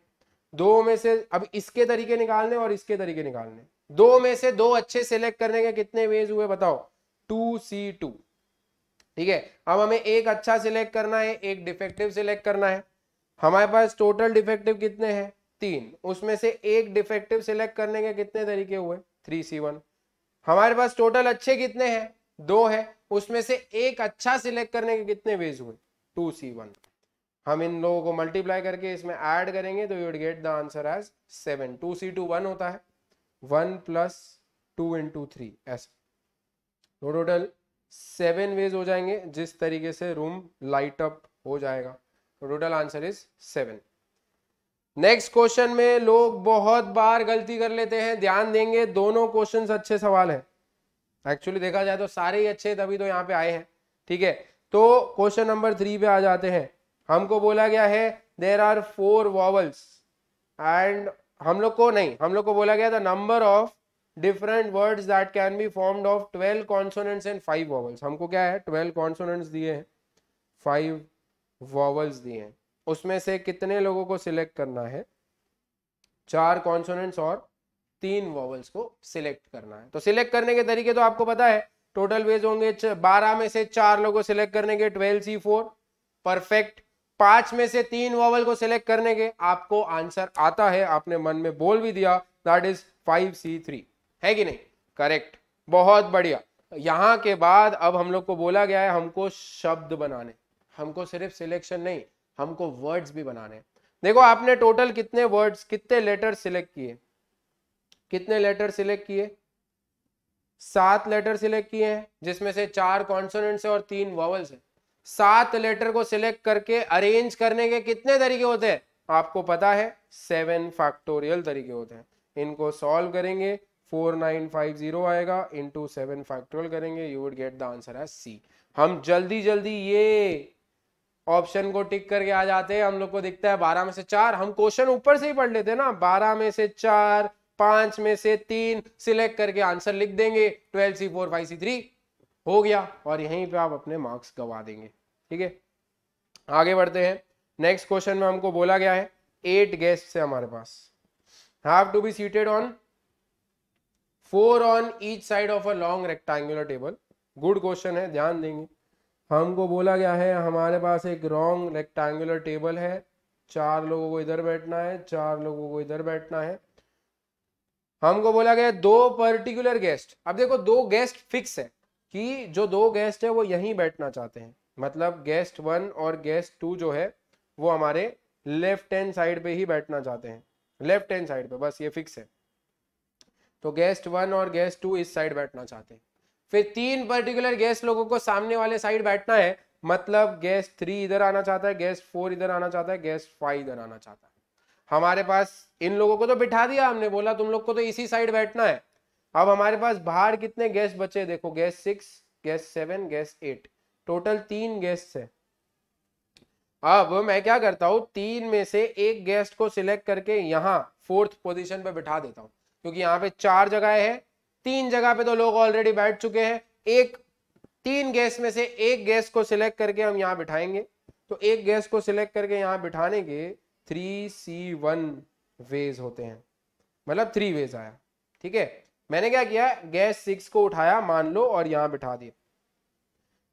Speaker 1: दो में से अब इसके तरीके निकालने और इसके तरीके निकालने दो में से दो अच्छे सेलेक्ट करने के कितने वेज हुए बताओ टू सी टू ठीक है अब हमें एक अच्छा सिलेक्ट करना है एक डिफेक्टिव सिलेक्ट करना है हमारे पास टोटल डिफेक्टिव कितने हैं तीन उसमें से एक डिफेक्टिव सिलेक्ट करने के कितने तरीके हुए थ्री सी वन हमारे पास टोटल अच्छे कितने हैं दो है उसमें से एक अच्छा सिलेक्ट करने के कितने वेज हुए टू सी वन हम इन लोगों को मल्टीप्लाई करके इसमें ऐड करेंगे तो you'd get the answer as seven two C two one होता है one plus two into three ऐसा टोटल तो सेवन वेज हो जाएंगे जिस तरीके से रूम लाइट अप हो जाएगा total answer is seven next question में लोग बहुत बार गलती कर लेते हैं ध्यान देंगे दोनों क्वेश्चन अच्छे सवाल है एक्चुअली देखा जाए तो सारे ही अच्छे तभी तो यहाँ पे आए हैं ठीक है तो क्वेश्चन नंबर थ्री पे आ जाते हैं हमको बोला गया है there are four vowels and हम लोग को नहीं हम लोग को बोला गया था number of different word that can be form of twelve consonants and five vowels हमको क्या है ट्वेल्व कॉन्सोनेंट्स दिए हैं फाइव वॉवल्स दिए हैं उसमें से कितने लोगों को सिलेक्ट करना है चार कॉन्सोनेंट्स और तीन वॉवल्स को सिलेक्ट करना है तो सिलेक्ट करने के तरीके तो आपको पता है टोटल वेज होंगे बारह में से चार लोगों को सिलेक्ट करने के ट्वेल्व सी फोर परफेक्ट पांच में से तीन वॉवल को सिलेक्ट करने के आपको आंसर आता है आपने मन में बोल भी दिया that is five C three है कि नहीं करेक्ट बहुत बढ़िया यहाँ के बाद अब हम लोग को बोला गया है हमको शब्द बनाने हमको सिर्फ सिलेक्शन नहीं हमको वर्ड्स भी बनाने देखो आपने टोटल कितने वर्ड्स कितने लेटर सिलेक्ट किए कितने लेटर सिलेक्ट किए सात लेटर सिलेक्ट किए हैं जिसमें से चार कॉन्सोनेंट्स है और तीन वॉवल्स है सात लेटर को सिलेक्ट करके अरेंज करने के कितने तरीके होते हैं आपको पता है सेवन फैक्टोरियल तरीके होते हैं इनको सॉल्व करेंगे फोर नाइन फाइव जीरो आएगा इंटू सेवन फैक्टोरियल करेंगे you would get the answer है सी हम जल्दी जल्दी ये ऑप्शन को टिक करके आ जाते हैं हम लोग को दिखता है बारह में से चार हम क्वेश्चन ऊपर से ही पढ़ लेते हैं ना बारह में से चार पांच में से तीन सिलेक्ट करके आंसर लिख देंगे twelve C four five C three हो गया और यहीं पे आप अपने मार्क्स गवा देंगे ठीक है आगे बढ़ते हैं नेक्स्ट क्वेश्चन में हमको बोला गया है एट गेस्ट है हमारे पास have to be seated on four on each side of a long rectangular table good question है ध्यान देंगे हमको बोला गया है हमारे पास एक रॉन्ग रेक्टेंगुलर टेबल है चार लोगों को इधर बैठना है चार लोगों को इधर बैठना है हमको बोला गया दो पर्टिकुलर गेस्ट अब देखो दो गेस्ट फिक्स है कि जो दो गेस्ट है वो यहीं बैठना चाहते हैं मतलब गेस्ट वन और गेस्ट टू जो है वो हमारे लेफ्ट हैंड साइड पे ही बैठना चाहते हैं लेफ्ट हैंड साइड पे बस ये फिक्स है तो गेस्ट वन और गेस्ट टू इस साइड बैठना चाहते हैं फिर तीन पर्टिकुलर गेस्ट लोगों को सामने वाले साइड बैठना है मतलब गेस्ट थ्री इधर आना चाहता है गेस्ट फोर इधर आना चाहता है गेस्ट फाइव इधर आना चाहता है हमारे पास इन लोगों को तो बिठा दिया हमने बोला तुम लोग को तो इसी साइड बैठना है अब हमारे पास बाहर कितने गेस्ट बचे देखो guest six guest seven guest eight total तीन गेस्ट है अब मैं क्या करता हूँ तीन में से एक गेस्ट को सिलेक्ट करके यहाँ फोर्थ पोजिशन पर बिठा देता हूँ क्योंकि यहां पे चार जगह है तीन जगह पे तो लोग ऑलरेडी बैठ चुके हैं एक तीन गैस में से एक गैस को सिलेक्ट करके हम यहां बिठाएंगे तो एक गैस को सिलेक्ट करके यहाँ बिठाने के थ्री सी वन वेज होते हैं मतलब थ्री वेज आया ठीक है मैंने क्या किया गैस सिक्स को उठाया मान लो और यहां बिठा दिया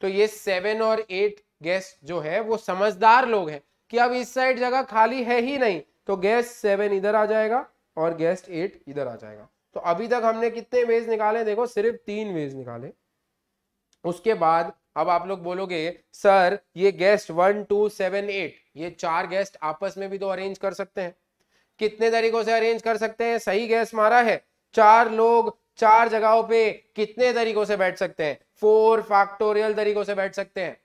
Speaker 1: तो ये सेवन और एट गैस जो है वो समझदार लोग हैं कि अब इस साइड जगह खाली है ही नहीं तो गैस सेवन इधर आ जाएगा और गेस्ट एट इधर आ जाएगा तो अभी तक हमने कितने वेज निकाले देखो सिर्फ तीन वेज निकाले उसके बाद अब आप लोग बोलोगे सर ये guest one two seven eight ये चार गेस्ट आपस में भी तो अरेंज कर सकते हैं कितने तरीकों से अरेंज कर सकते हैं सही गैस मारा है चार लोग चार जगहों पे कितने तरीकों से बैठ सकते हैं फोर फैक्टोरियल तरीकों से बैठ सकते हैं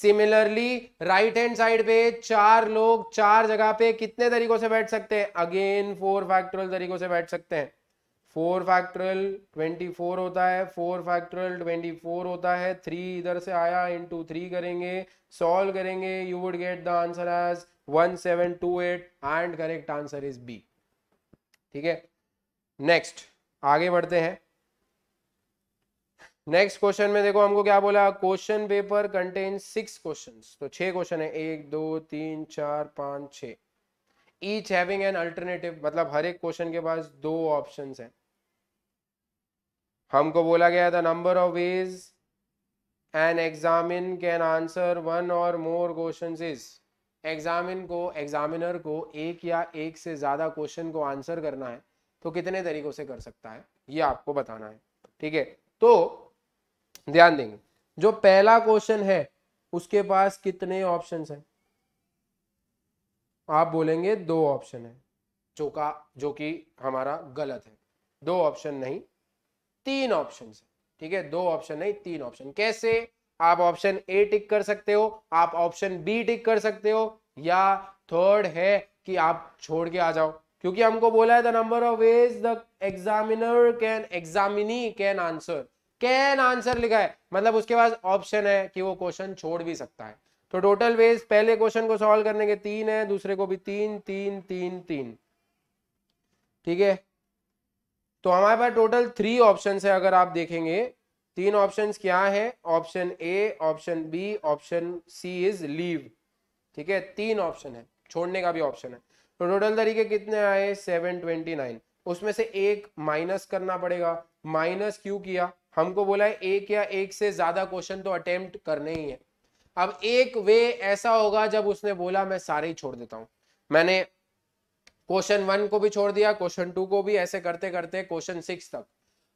Speaker 1: सिमिलरली राइट हैंड साइड पे चार लोग चार जगह पे कितने तरीकों से बैठ सकते हैं अगेन फोर फैक्टोरियल तरीकों से बैठ सकते हैं फोर फैक्टोरियल ट्वेंटी फोर होता है फोर फैक्टोरियल ट्वेंटी फोर होता है थ्री इधर से आया इंटू थ्री करेंगे सॉल्व करेंगे you would get the answer as one seven two eight and correct answer is B ठीक है नेक्स्ट आगे बढ़ते हैं नेक्स्ट क्वेश्चन में देखो हमको क्या बोला question paper contain six question तो छह क्वेश्चन है एक दो तीन चार पांच छ ईच हैविंग एन अल्टरनेटिव मतलब हर एक क्वेश्चन के पास दो ऑप्शन है हमको बोला गया था number of ways an examine can answer one or more question is examine को एग्जामिनर को एक या एक से ज्यादा क्वेश्चन को आंसर करना है तो कितने तरीकों से कर सकता है ये आपको बताना है ठीक है तो ध्यान देंगे जो पहला क्वेश्चन है उसके पास कितने ऑप्शंस हैं आप बोलेंगे दो ऑप्शन है जो का जो कि हमारा गलत है दो ऑप्शन नहीं तीन ऑप्शन है ठीक है दो ऑप्शन नहीं तीन ऑप्शन कैसे आप ऑप्शन ए टिक कर सकते हो आप ऑप्शन बी टिक कर सकते हो या थर्ड है कि आप छोड़ के आ जाओ क्योंकि हमको बोला है the number of ways the examiner can examinee can answer can answer लिखा है मतलब उसके पास ऑप्शन है कि वो क्वेश्चन छोड़ भी सकता है तो टोटल वेज पहले क्वेश्चन को सॉल्व करने के तीन है दूसरे को भी तीन तीन तीन तीन ठीक है तो हमारे पास टोटल थ्री ऑप्शन है अगर आप देखेंगे तीन ऑप्शन क्या है option A option B option C is leave ठीक है तीन ऑप्शन है छोड़ने का भी ऑप्शन है तो टोटल तरीके कितने आए सेवन ट्वेंटी नाइन उसमें से एक माइनस करना पड़ेगा माइनस क्यों किया हमको बोला है एक या एक से ज्यादा क्वेश्चन तो अटेम्प्ट करने ही है अब एक वे ऐसा होगा जब उसने बोला मैं सारे ही छोड़ देता हूं मैंने क्वेश्चन वन को भी छोड़ दिया क्वेश्चन टू को भी ऐसे करते करते क्वेश्चन सिक्स तक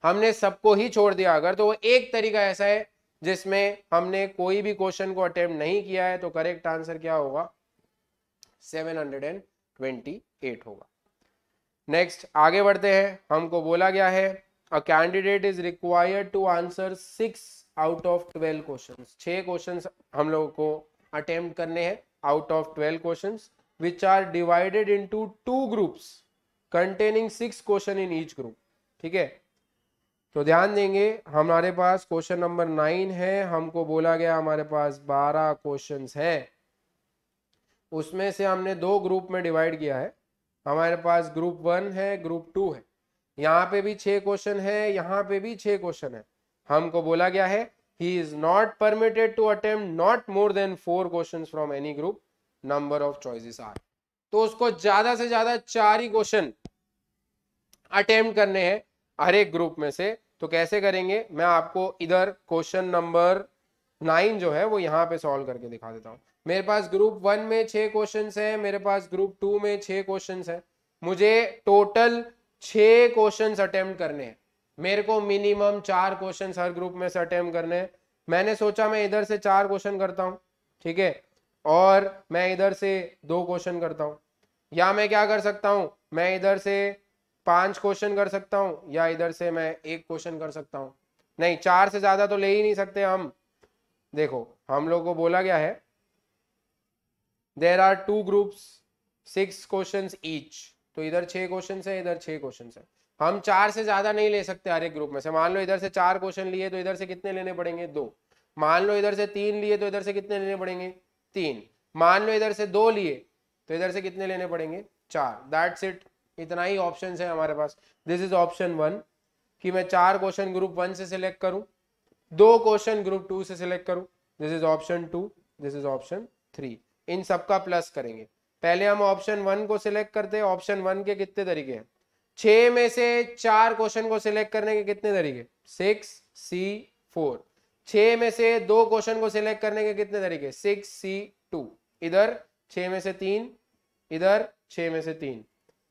Speaker 1: हमने सबको ही छोड़ दिया अगर तो वो एक तरीका ऐसा है जिसमें हमने कोई भी क्वेश्चन को अटेम्प्ट नहीं किया है तो करेक्ट आंसर क्या होगा 728 होगा नेक्स्ट आगे बढ़ते हैं हमको बोला गया है a candidate is required to answer six out of twelve question छह क्वेश्चन हम लोगों को अटेम्प्ट करने हैं out of twelve question which are divided into two groups containing six question in each group ठीक है तो ध्यान देंगे हमारे पास क्वेश्चन नंबर नाइन है हमको बोला गया हमारे पास बारह क्वेश्चन है उसमें से हमने दो ग्रुप में डिवाइड किया है हमारे पास ग्रुप वन है ग्रुप टू है यहाँ पे भी छह क्वेश्चन है यहाँ पे भी छह क्वेश्चन है हमको बोला गया है he is not permitted to attempt not more than four question from any group number of choices are तो उसको ज्यादा से ज्यादा चार ही क्वेश्चन अटेम्प्ट करने हैं हर एक ग्रुप में से तो कैसे करेंगे मैं आपको इधर क्वेश्चन नंबर नाइन जो है वो यहाँ पे सॉल्व करके दिखा देता हूँ मेरे पास ग्रुप वन में छह क्वेश्चन है मेरे पास ग्रुप टू में छह क्वेश्चन है मुझे टोटल छः क्वेश्चन अटेम्प्ट करने हैं मेरे को मिनिमम चार क्वेश्चन हर ग्रुप में से अटेम्प्ट करने हैं मैंने सोचा मैं इधर से चार क्वेश्चन करता हूँ ठीक है और मैं इधर से दो क्वेश्चन करता हूँ या मैं क्या कर सकता हूँ मैं इधर से पांच क्वेश्चन कर सकता हूँ या इधर से मैं एक क्वेश्चन कर सकता हूँ नहीं चार से ज़्यादा तो ले ही नहीं सकते हम देखो हम लोग को बोला गया है there are two groups six question each तो इधर छह क्वेश्चन है इधर छह क्वेश्चन है हम चार से ज्यादा नहीं ले सकते हर एक ग्रुप में से मान लो इधर से चार क्वेश्चन लिए तो इधर से कितने लेने पड़ेंगे दो मान लो इधर से तीन लिए तो इधर से कितने लेने पड़ेंगे तीन मान लो इधर से दो लिए तो इधर से कितने लेने पड़ेंगे चार दैट्स इट इतना ही ऑप्शन है हमारे पास दिस इज ऑप्शन वन कि मैं चार क्वेश्चन ग्रुप वन से सिलेक्ट करूं दो क्वेश्चन ग्रुप टू से सिलेक्ट करूं this is option two this is option three इन सबका प्लस करेंगे पहले हम ऑप्शन वन को सिलेक्ट करते हैं ऑप्शन वन के कितने तरीके हैं छह में से चार क्वेश्चन को सिलेक्ट करने के कितने तरीके सिक्स सी फोर छह में से दो क्वेश्चन को सिलेक्ट करने के कितने तरीके सिक्स सी टू इधर छह में से तीन इधर छह में से तीन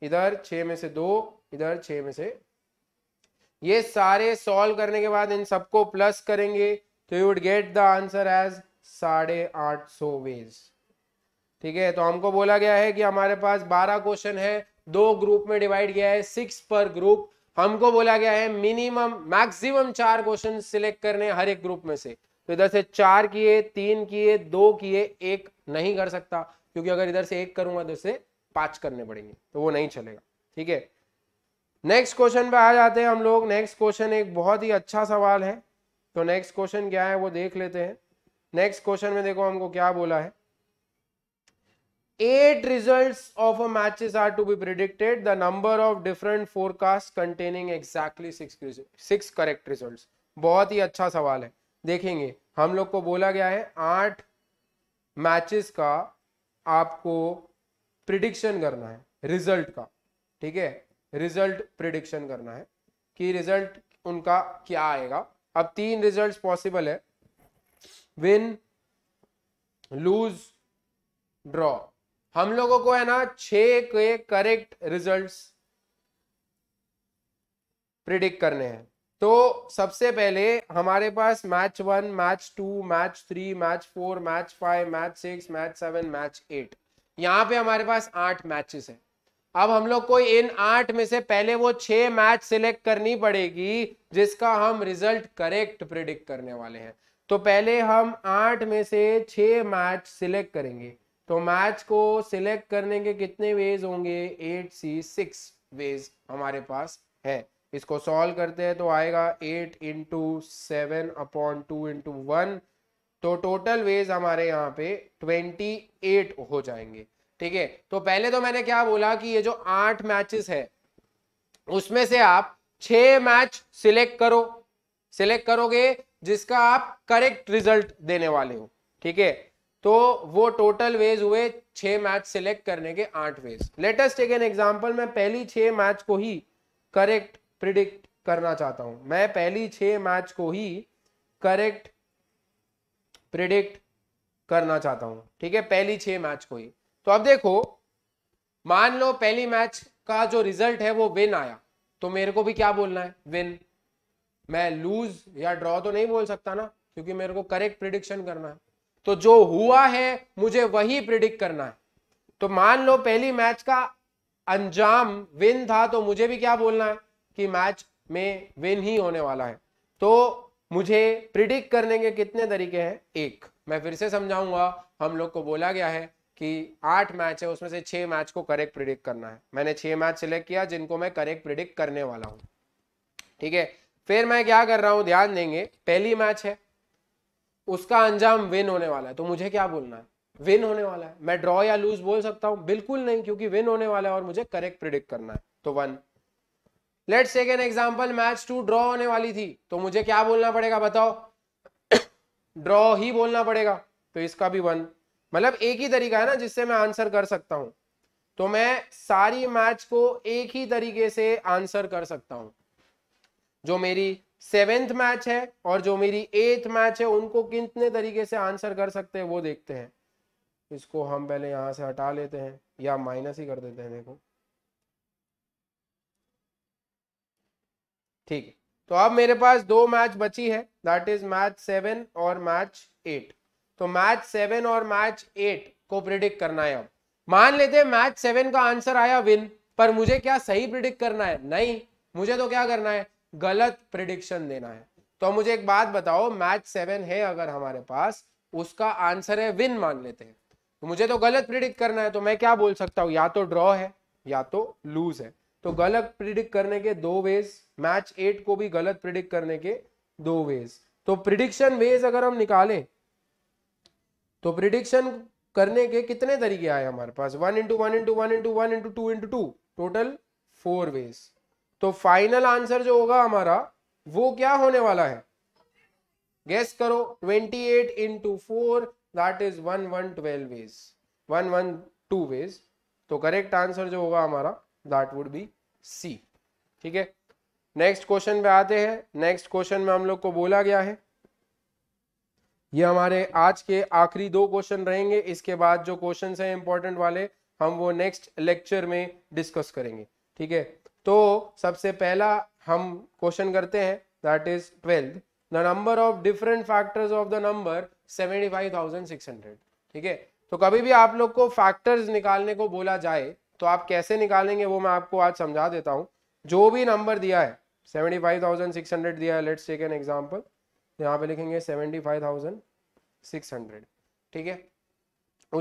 Speaker 1: इधर छह में से दो इधर छह में से ये सारे सॉल्व करने के बाद इन सबको प्लस करेंगे तो you would get the answer as साढ़े आठ सौ वेज ठीक है तो हमको बोला गया है कि हमारे पास बारह क्वेश्चन है दो ग्रुप में डिवाइड किया है सिक्स पर ग्रुप हमको बोला गया है मिनिमम मैक्सिमम चार क्वेश्चन सिलेक्ट करने हर एक ग्रुप में से तो इधर से चार किए तीन किए दो किए एक नहीं कर सकता क्योंकि अगर इधर से एक करूंगा तो इसे पांच करने पड़ेंगे तो वो नहीं चलेगा ठीक है नेक्स्ट क्वेश्चन पे आ जाते हैं हम लोग नेक्स्ट क्वेश्चन एक बहुत ही अच्छा सवाल है तो नेक्स्ट क्वेश्चन क्या है वो देख लेते हैं नेक्स्ट क्वेश्चन में देखो हमको क्या बोला है eight results of a matches are to be predicted the number of different forecasts containing exactly six six correct results बहुत ही अच्छा सवाल है देखेंगे हम लोग को बोला गया है आठ मैचेस का आपको प्रिडिक्शन करना है रिजल्ट का ठीक है रिजल्ट प्रिडिक्शन करना है कि रिजल्ट उनका क्या आएगा अब तीन रिजल्ट्स पॉसिबल है विन लूज ड्रॉ हम लोगों को है ना छ के करेक्ट रिजल्ट्स प्रिडिक्ट करने हैं तो सबसे पहले हमारे पास match one match two match three match four match five match six match seven match eight यहाँ पे हमारे पास आठ मैचेस हैं अब हम लोग को इन आठ में से पहले वो छह मैच सिलेक्ट करनी पड़ेगी जिसका हम रिजल्ट करेक्ट प्रिडिक्ट करने वाले हैं तो पहले हम आठ में से छह मैच सिलेक्ट करेंगे तो मैच को सिलेक्ट करने के कितने वेज होंगे एट सी सिक्स वेज हमारे पास है इसको सॉल्व करते हैं तो आएगा eight into seven upon two into one तो टोटल वेज हमारे यहाँ पे ट्वेंटी एट हो जाएंगे ठीक है तो पहले तो मैंने क्या बोला कि ये जो आठ मैचेस है उसमें से आप छ मैच सिलेक्ट करो सिलेक्ट करोगे जिसका आप करेक्ट रिजल्ट देने वाले हो ठीक है तो वो टोटल वेज हुए छ मैच सिलेक्ट करने के आठ वेज लेटेस्ट एक एन एग्जाम्पल मैं पहली छह मैच को ही करेक्ट प्रिडिक्ट करना चाहता हूं मैं पहली छह मैच को ही करेक्ट प्रिडिक्ट करना चाहता हूं ठीक है पहली छह मैच को ही तो अब देखो मान लो पहली मैच का जो रिजल्ट है वो विन आया तो मेरे को भी क्या बोलना है विन मैं लूज या ड्रॉ तो नहीं बोल सकता ना क्योंकि मेरे को करेक्ट प्रिडिक्शन करना है तो जो हुआ है मुझे वही प्रिडिक्ट करना है तो मान लो पहली मैच का अंजाम विन था तो मुझे भी क्या बोलना है कि मैच में विन ही होने वाला है तो मुझे प्रिडिक्ट करने के कितने तरीके हैं एक मैं फिर से समझाऊंगा हम लोग को बोला गया है कि आठ मैच है उसमें से छह मैच को करेक्ट प्रिडिक्ट करना है मैंने छह मैच सिलेक्ट किया जिनको मैं करेक्ट प्रिडिक्ट करने वाला हूं ठीक है फिर मैं क्या कर रहा हूं ध्यान देंगे पहली मैच है उसका अंजाम विन होने वाला है तो मुझे क्या बोलना है विन होने वाला है मैं ड्रॉ या लूज बोल सकता हूं बिल्कुल नहीं क्योंकि विन होने वाला है और मुझे करेक्ट प्रिडिक्ट करना है तो one let's take an example match two draw होने वाली थी तो मुझे क्या बोलना पड़ेगा बताओ ड्रॉ ही बोलना पड़ेगा तो इसका भी वन मतलब एक ही तरीका है ना जिससे मैं आंसर कर सकता हूं तो मैं सारी मैच को एक ही तरीके से आंसर कर सकता हूं जो मेरी सेवेंथ मैच है और जो मेरी एथ मैच है उनको कितने तरीके से आंसर कर सकते हैं वो देखते हैं इसको हम पहले यहां से हटा लेते हैं या माइनस ही कर देते हैं देखो ठीक तो अब मेरे पास दो मैच बची है दैट इज मैच सेवन और मैच एट तो मैच सेवन और मैच एट को प्रिडिक्ट करना है अब मान लेते हैं मैच सेवन का आंसर आया विन पर मुझे क्या सही प्रिडिक्ट करना है नहीं मुझे तो क्या करना है गलत प्रिडिक्शन देना है तो मुझे एक बात बताओ मैच सेवन है अगर हमारे पास उसका आंसर है विन मान लेते हैं तो मुझे तो गलत प्रिडिक्ट करना है तो मैं क्या बोल सकता हूँ या तो ड्रॉ है या तो लूज है तो गलत प्रिडिक्ट करने के दो वेज मैच एट को भी गलत प्रिडिक्ट करने के दो वेज तो प्रिडिक्शन वेज अगर हम निकालें तो प्रिडिक्शन करने के कितने तरीके आए हमारे पास one into one into one into one into two into two total four ways तो फाइनल आंसर जो होगा हमारा वो क्या होने वाला है गैस करो 28 eight into four that is one one twelve ways one one two ways तो करेक्ट आंसर जो होगा हमारा दैट वुड बी सी ठीक है नेक्स्ट क्वेश्चन पे आते हैं नेक्स्ट क्वेश्चन में हम लोग को बोला गया है ये हमारे आज के आखिरी दो क्वेश्चन रहेंगे इसके बाद जो क्वेश्चन हैं इंपॉर्टेंट वाले हम वो नेक्स्ट लेक्चर में डिस्कस करेंगे ठीक है तो सबसे पहला हम क्वेश्चन करते हैं that is twelfth the number of different factors of the number seventy five thousand six hundred ठीक है तो कभी भी आप लोग को फैक्टर्स निकालने को बोला जाए तो आप कैसे निकालेंगे वो मैं आपको आज समझा देता हूँ जो भी नंबर दिया है seventy five thousand six hundred दिया है लेट्स टेक एन एग्जाम्पल यहाँ पे लिखेंगे seventy five thousand six hundred ठीक है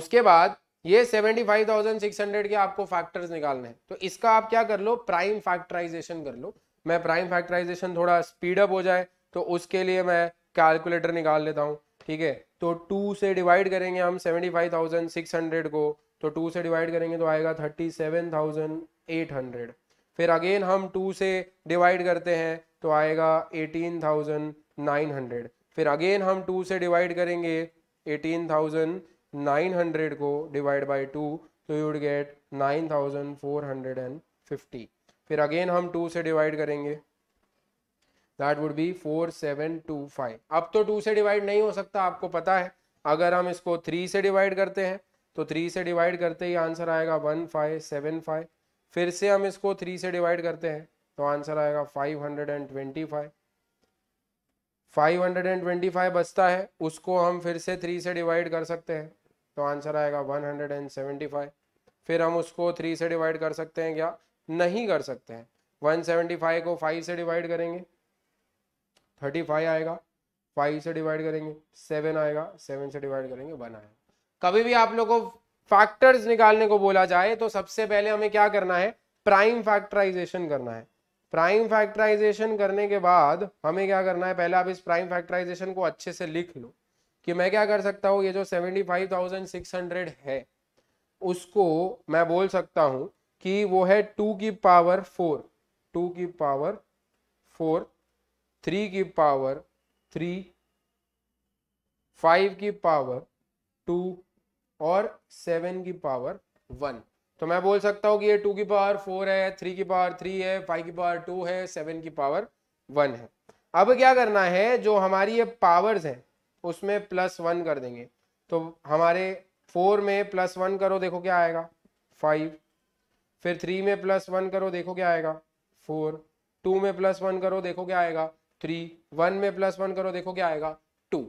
Speaker 1: उसके बाद ये 75,600 के आपको फैक्टर्स निकालने हैं तो इसका आप क्या कर लो प्राइम फैक्टराइजेशन कर लो मैं प्राइम फैक्टराइजेशन थोड़ा स्पीड अप हो जाए तो उसके लिए मैं कैलकुलेटर निकाल लेता हूँ ठीक है तो टू से डिवाइड करेंगे हम 75,600 को तो टू से डिवाइड करेंगे तो आएगा 37,800 फिर अगेन हम टू से डिवाइड करते हैं तो आएगा हंड्रेड फिर अगेन हम टू से डिवाइड करेंगे थाउजेंड 900 को डिवाइड बाई टू तो यू वुड गेट 9450 फिर अगेन हम टू से डिवाइड करेंगे that would be four seven two five अब तो टू से डिवाइड नहीं हो सकता आपको पता है अगर हम इसको थ्री से डिवाइड करते हैं तो थ्री से डिवाइड करते ही आंसर आएगा वन फाइव सेवन फाइव फिर से हम इसको थ्री से डिवाइड करते हैं तो आंसर आएगा five hundred and twenty five five hundred and twenty five बचता है उसको हम फिर से थ्री से डिवाइड कर सकते हैं तो आंसर आएगा 175 फिर हम उसको थ्री से डिवाइड कर सकते हैं क्या नहीं कर सकते हैं 175 को फाइव से डिवाइड करेंगे 35 आएगा फाइव से डिवाइड करेंगे सेवन आएगा सेवन से डिवाइड करेंगे वन आएगा कभी भी आप लोगों को फैक्टर्स निकालने को बोला जाए तो सबसे पहले हमें क्या करना है प्राइम फैक्टराइजेशन करना है प्राइम फैक्टराइजेशन करने के बाद हमें क्या करना है पहले आप इस प्राइम फैक्टराइजेशन को अच्छे से लिख लो कि मैं क्या कर सकता हूँ ये जो seventy five thousand six hundred है उसको मैं बोल सकता हूँ कि वो है टू की पावर फोर टू की पावर फोर थ्री की पावर थ्री फाइव की पावर टू और सेवन की पावर वन तो मैं बोल सकता हूँ कि ये टू की पावर फोर है थ्री की पावर थ्री है फाइव की पावर टू है सेवन की पावर वन है अब क्या करना है जो हमारी ये पावर्स हैं उसमें प्लस वन कर देंगे तो हमारे फोर में प्लस वन करो देखो क्या आएगा फाइव फिर थ्री में प्लस वन करो देखो क्या आएगा फोर टू में प्लस वन करो देखो क्या आएगा थ्री वन में प्लस वन करो देखो क्या आएगा टू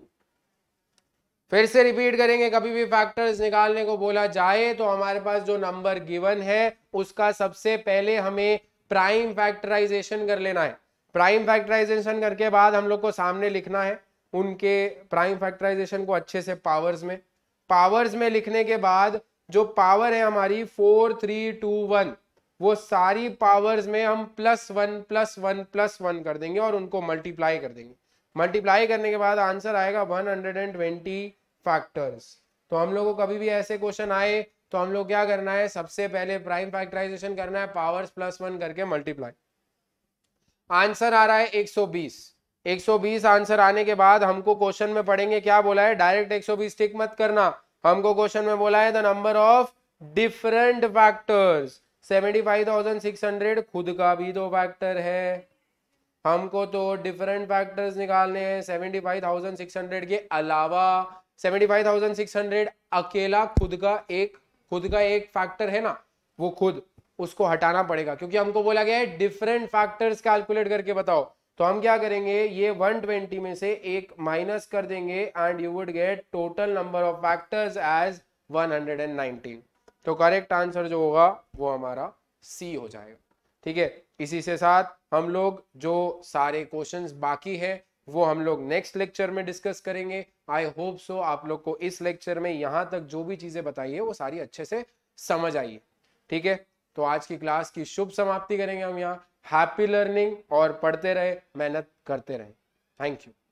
Speaker 1: फिर से रिपीट करेंगे कभी भी फैक्टर्स निकालने को बोला जाए तो हमारे पास जो नंबर गिवन है उसका सबसे पहले हमें प्राइम फैक्टराइजेशन कर लेना है प्राइम फैक्टराइजेशन करके बाद हम लोग को सामने लिखना है उनके प्राइम फैक्टराइजेशन को अच्छे से पावर्स में पावर्स में लिखने के बाद जो पावर है हमारी फोर थ्री टू वन वो सारी पावर्स में हम plus one plus one plus one कर देंगे और उनको मल्टीप्लाई कर देंगे मल्टीप्लाई करने के बाद आंसर आएगा one hundred and twenty factors तो हम लोगों को कभी भी ऐसे क्वेश्चन आए तो हम लोग क्या करना है सबसे पहले प्राइम फैक्टराइजेशन करना है पावर्स प्लस वन करके मल्टीप्लाई आंसर आ रहा है एक सौ बीस 120 आंसर आने के बाद हमको क्वेश्चन में पढ़ेंगे क्या बोला है डायरेक्ट 120 टिक मत करना हमको क्वेश्चन में बोला है the number of different factors 75,600 खुद का भी तो फैक्टर है हमको तो डिफरेंट फैक्टर्स निकालने हैं 75,600 के अलावा 75,600 अकेला खुद का एक खुद का एक फैक्टर है ना वो खुद उसको हटाना पड़ेगा क्योंकि हमको बोला गया है डिफरेंट फैक्टर्स कैलकुलेट करके बताओ तो हम क्या करेंगे ये 120 में से एक माइनस कर देंगे and you would get total number of factors as 119 तो करेक्ट आंसर जो होगा वो हमारा सी हो जाएगा ठीक है इसी से साथ हम लोग जो सारे क्वेश्चंस बाकी है वो हम लोग नेक्स्ट लेक्चर में डिस्कस करेंगे आई होप सो आप लोग को इस लेक्चर में यहाँ तक जो भी चीज़ें बताइए वो सारी अच्छे से समझ आइए ठीक है तो आज की क्लास की शुभ समाप्ति करेंगे हम यहाँ हैप्पी लर्निंग और पढ़ते रहे मेहनत करते रहे थैंक यू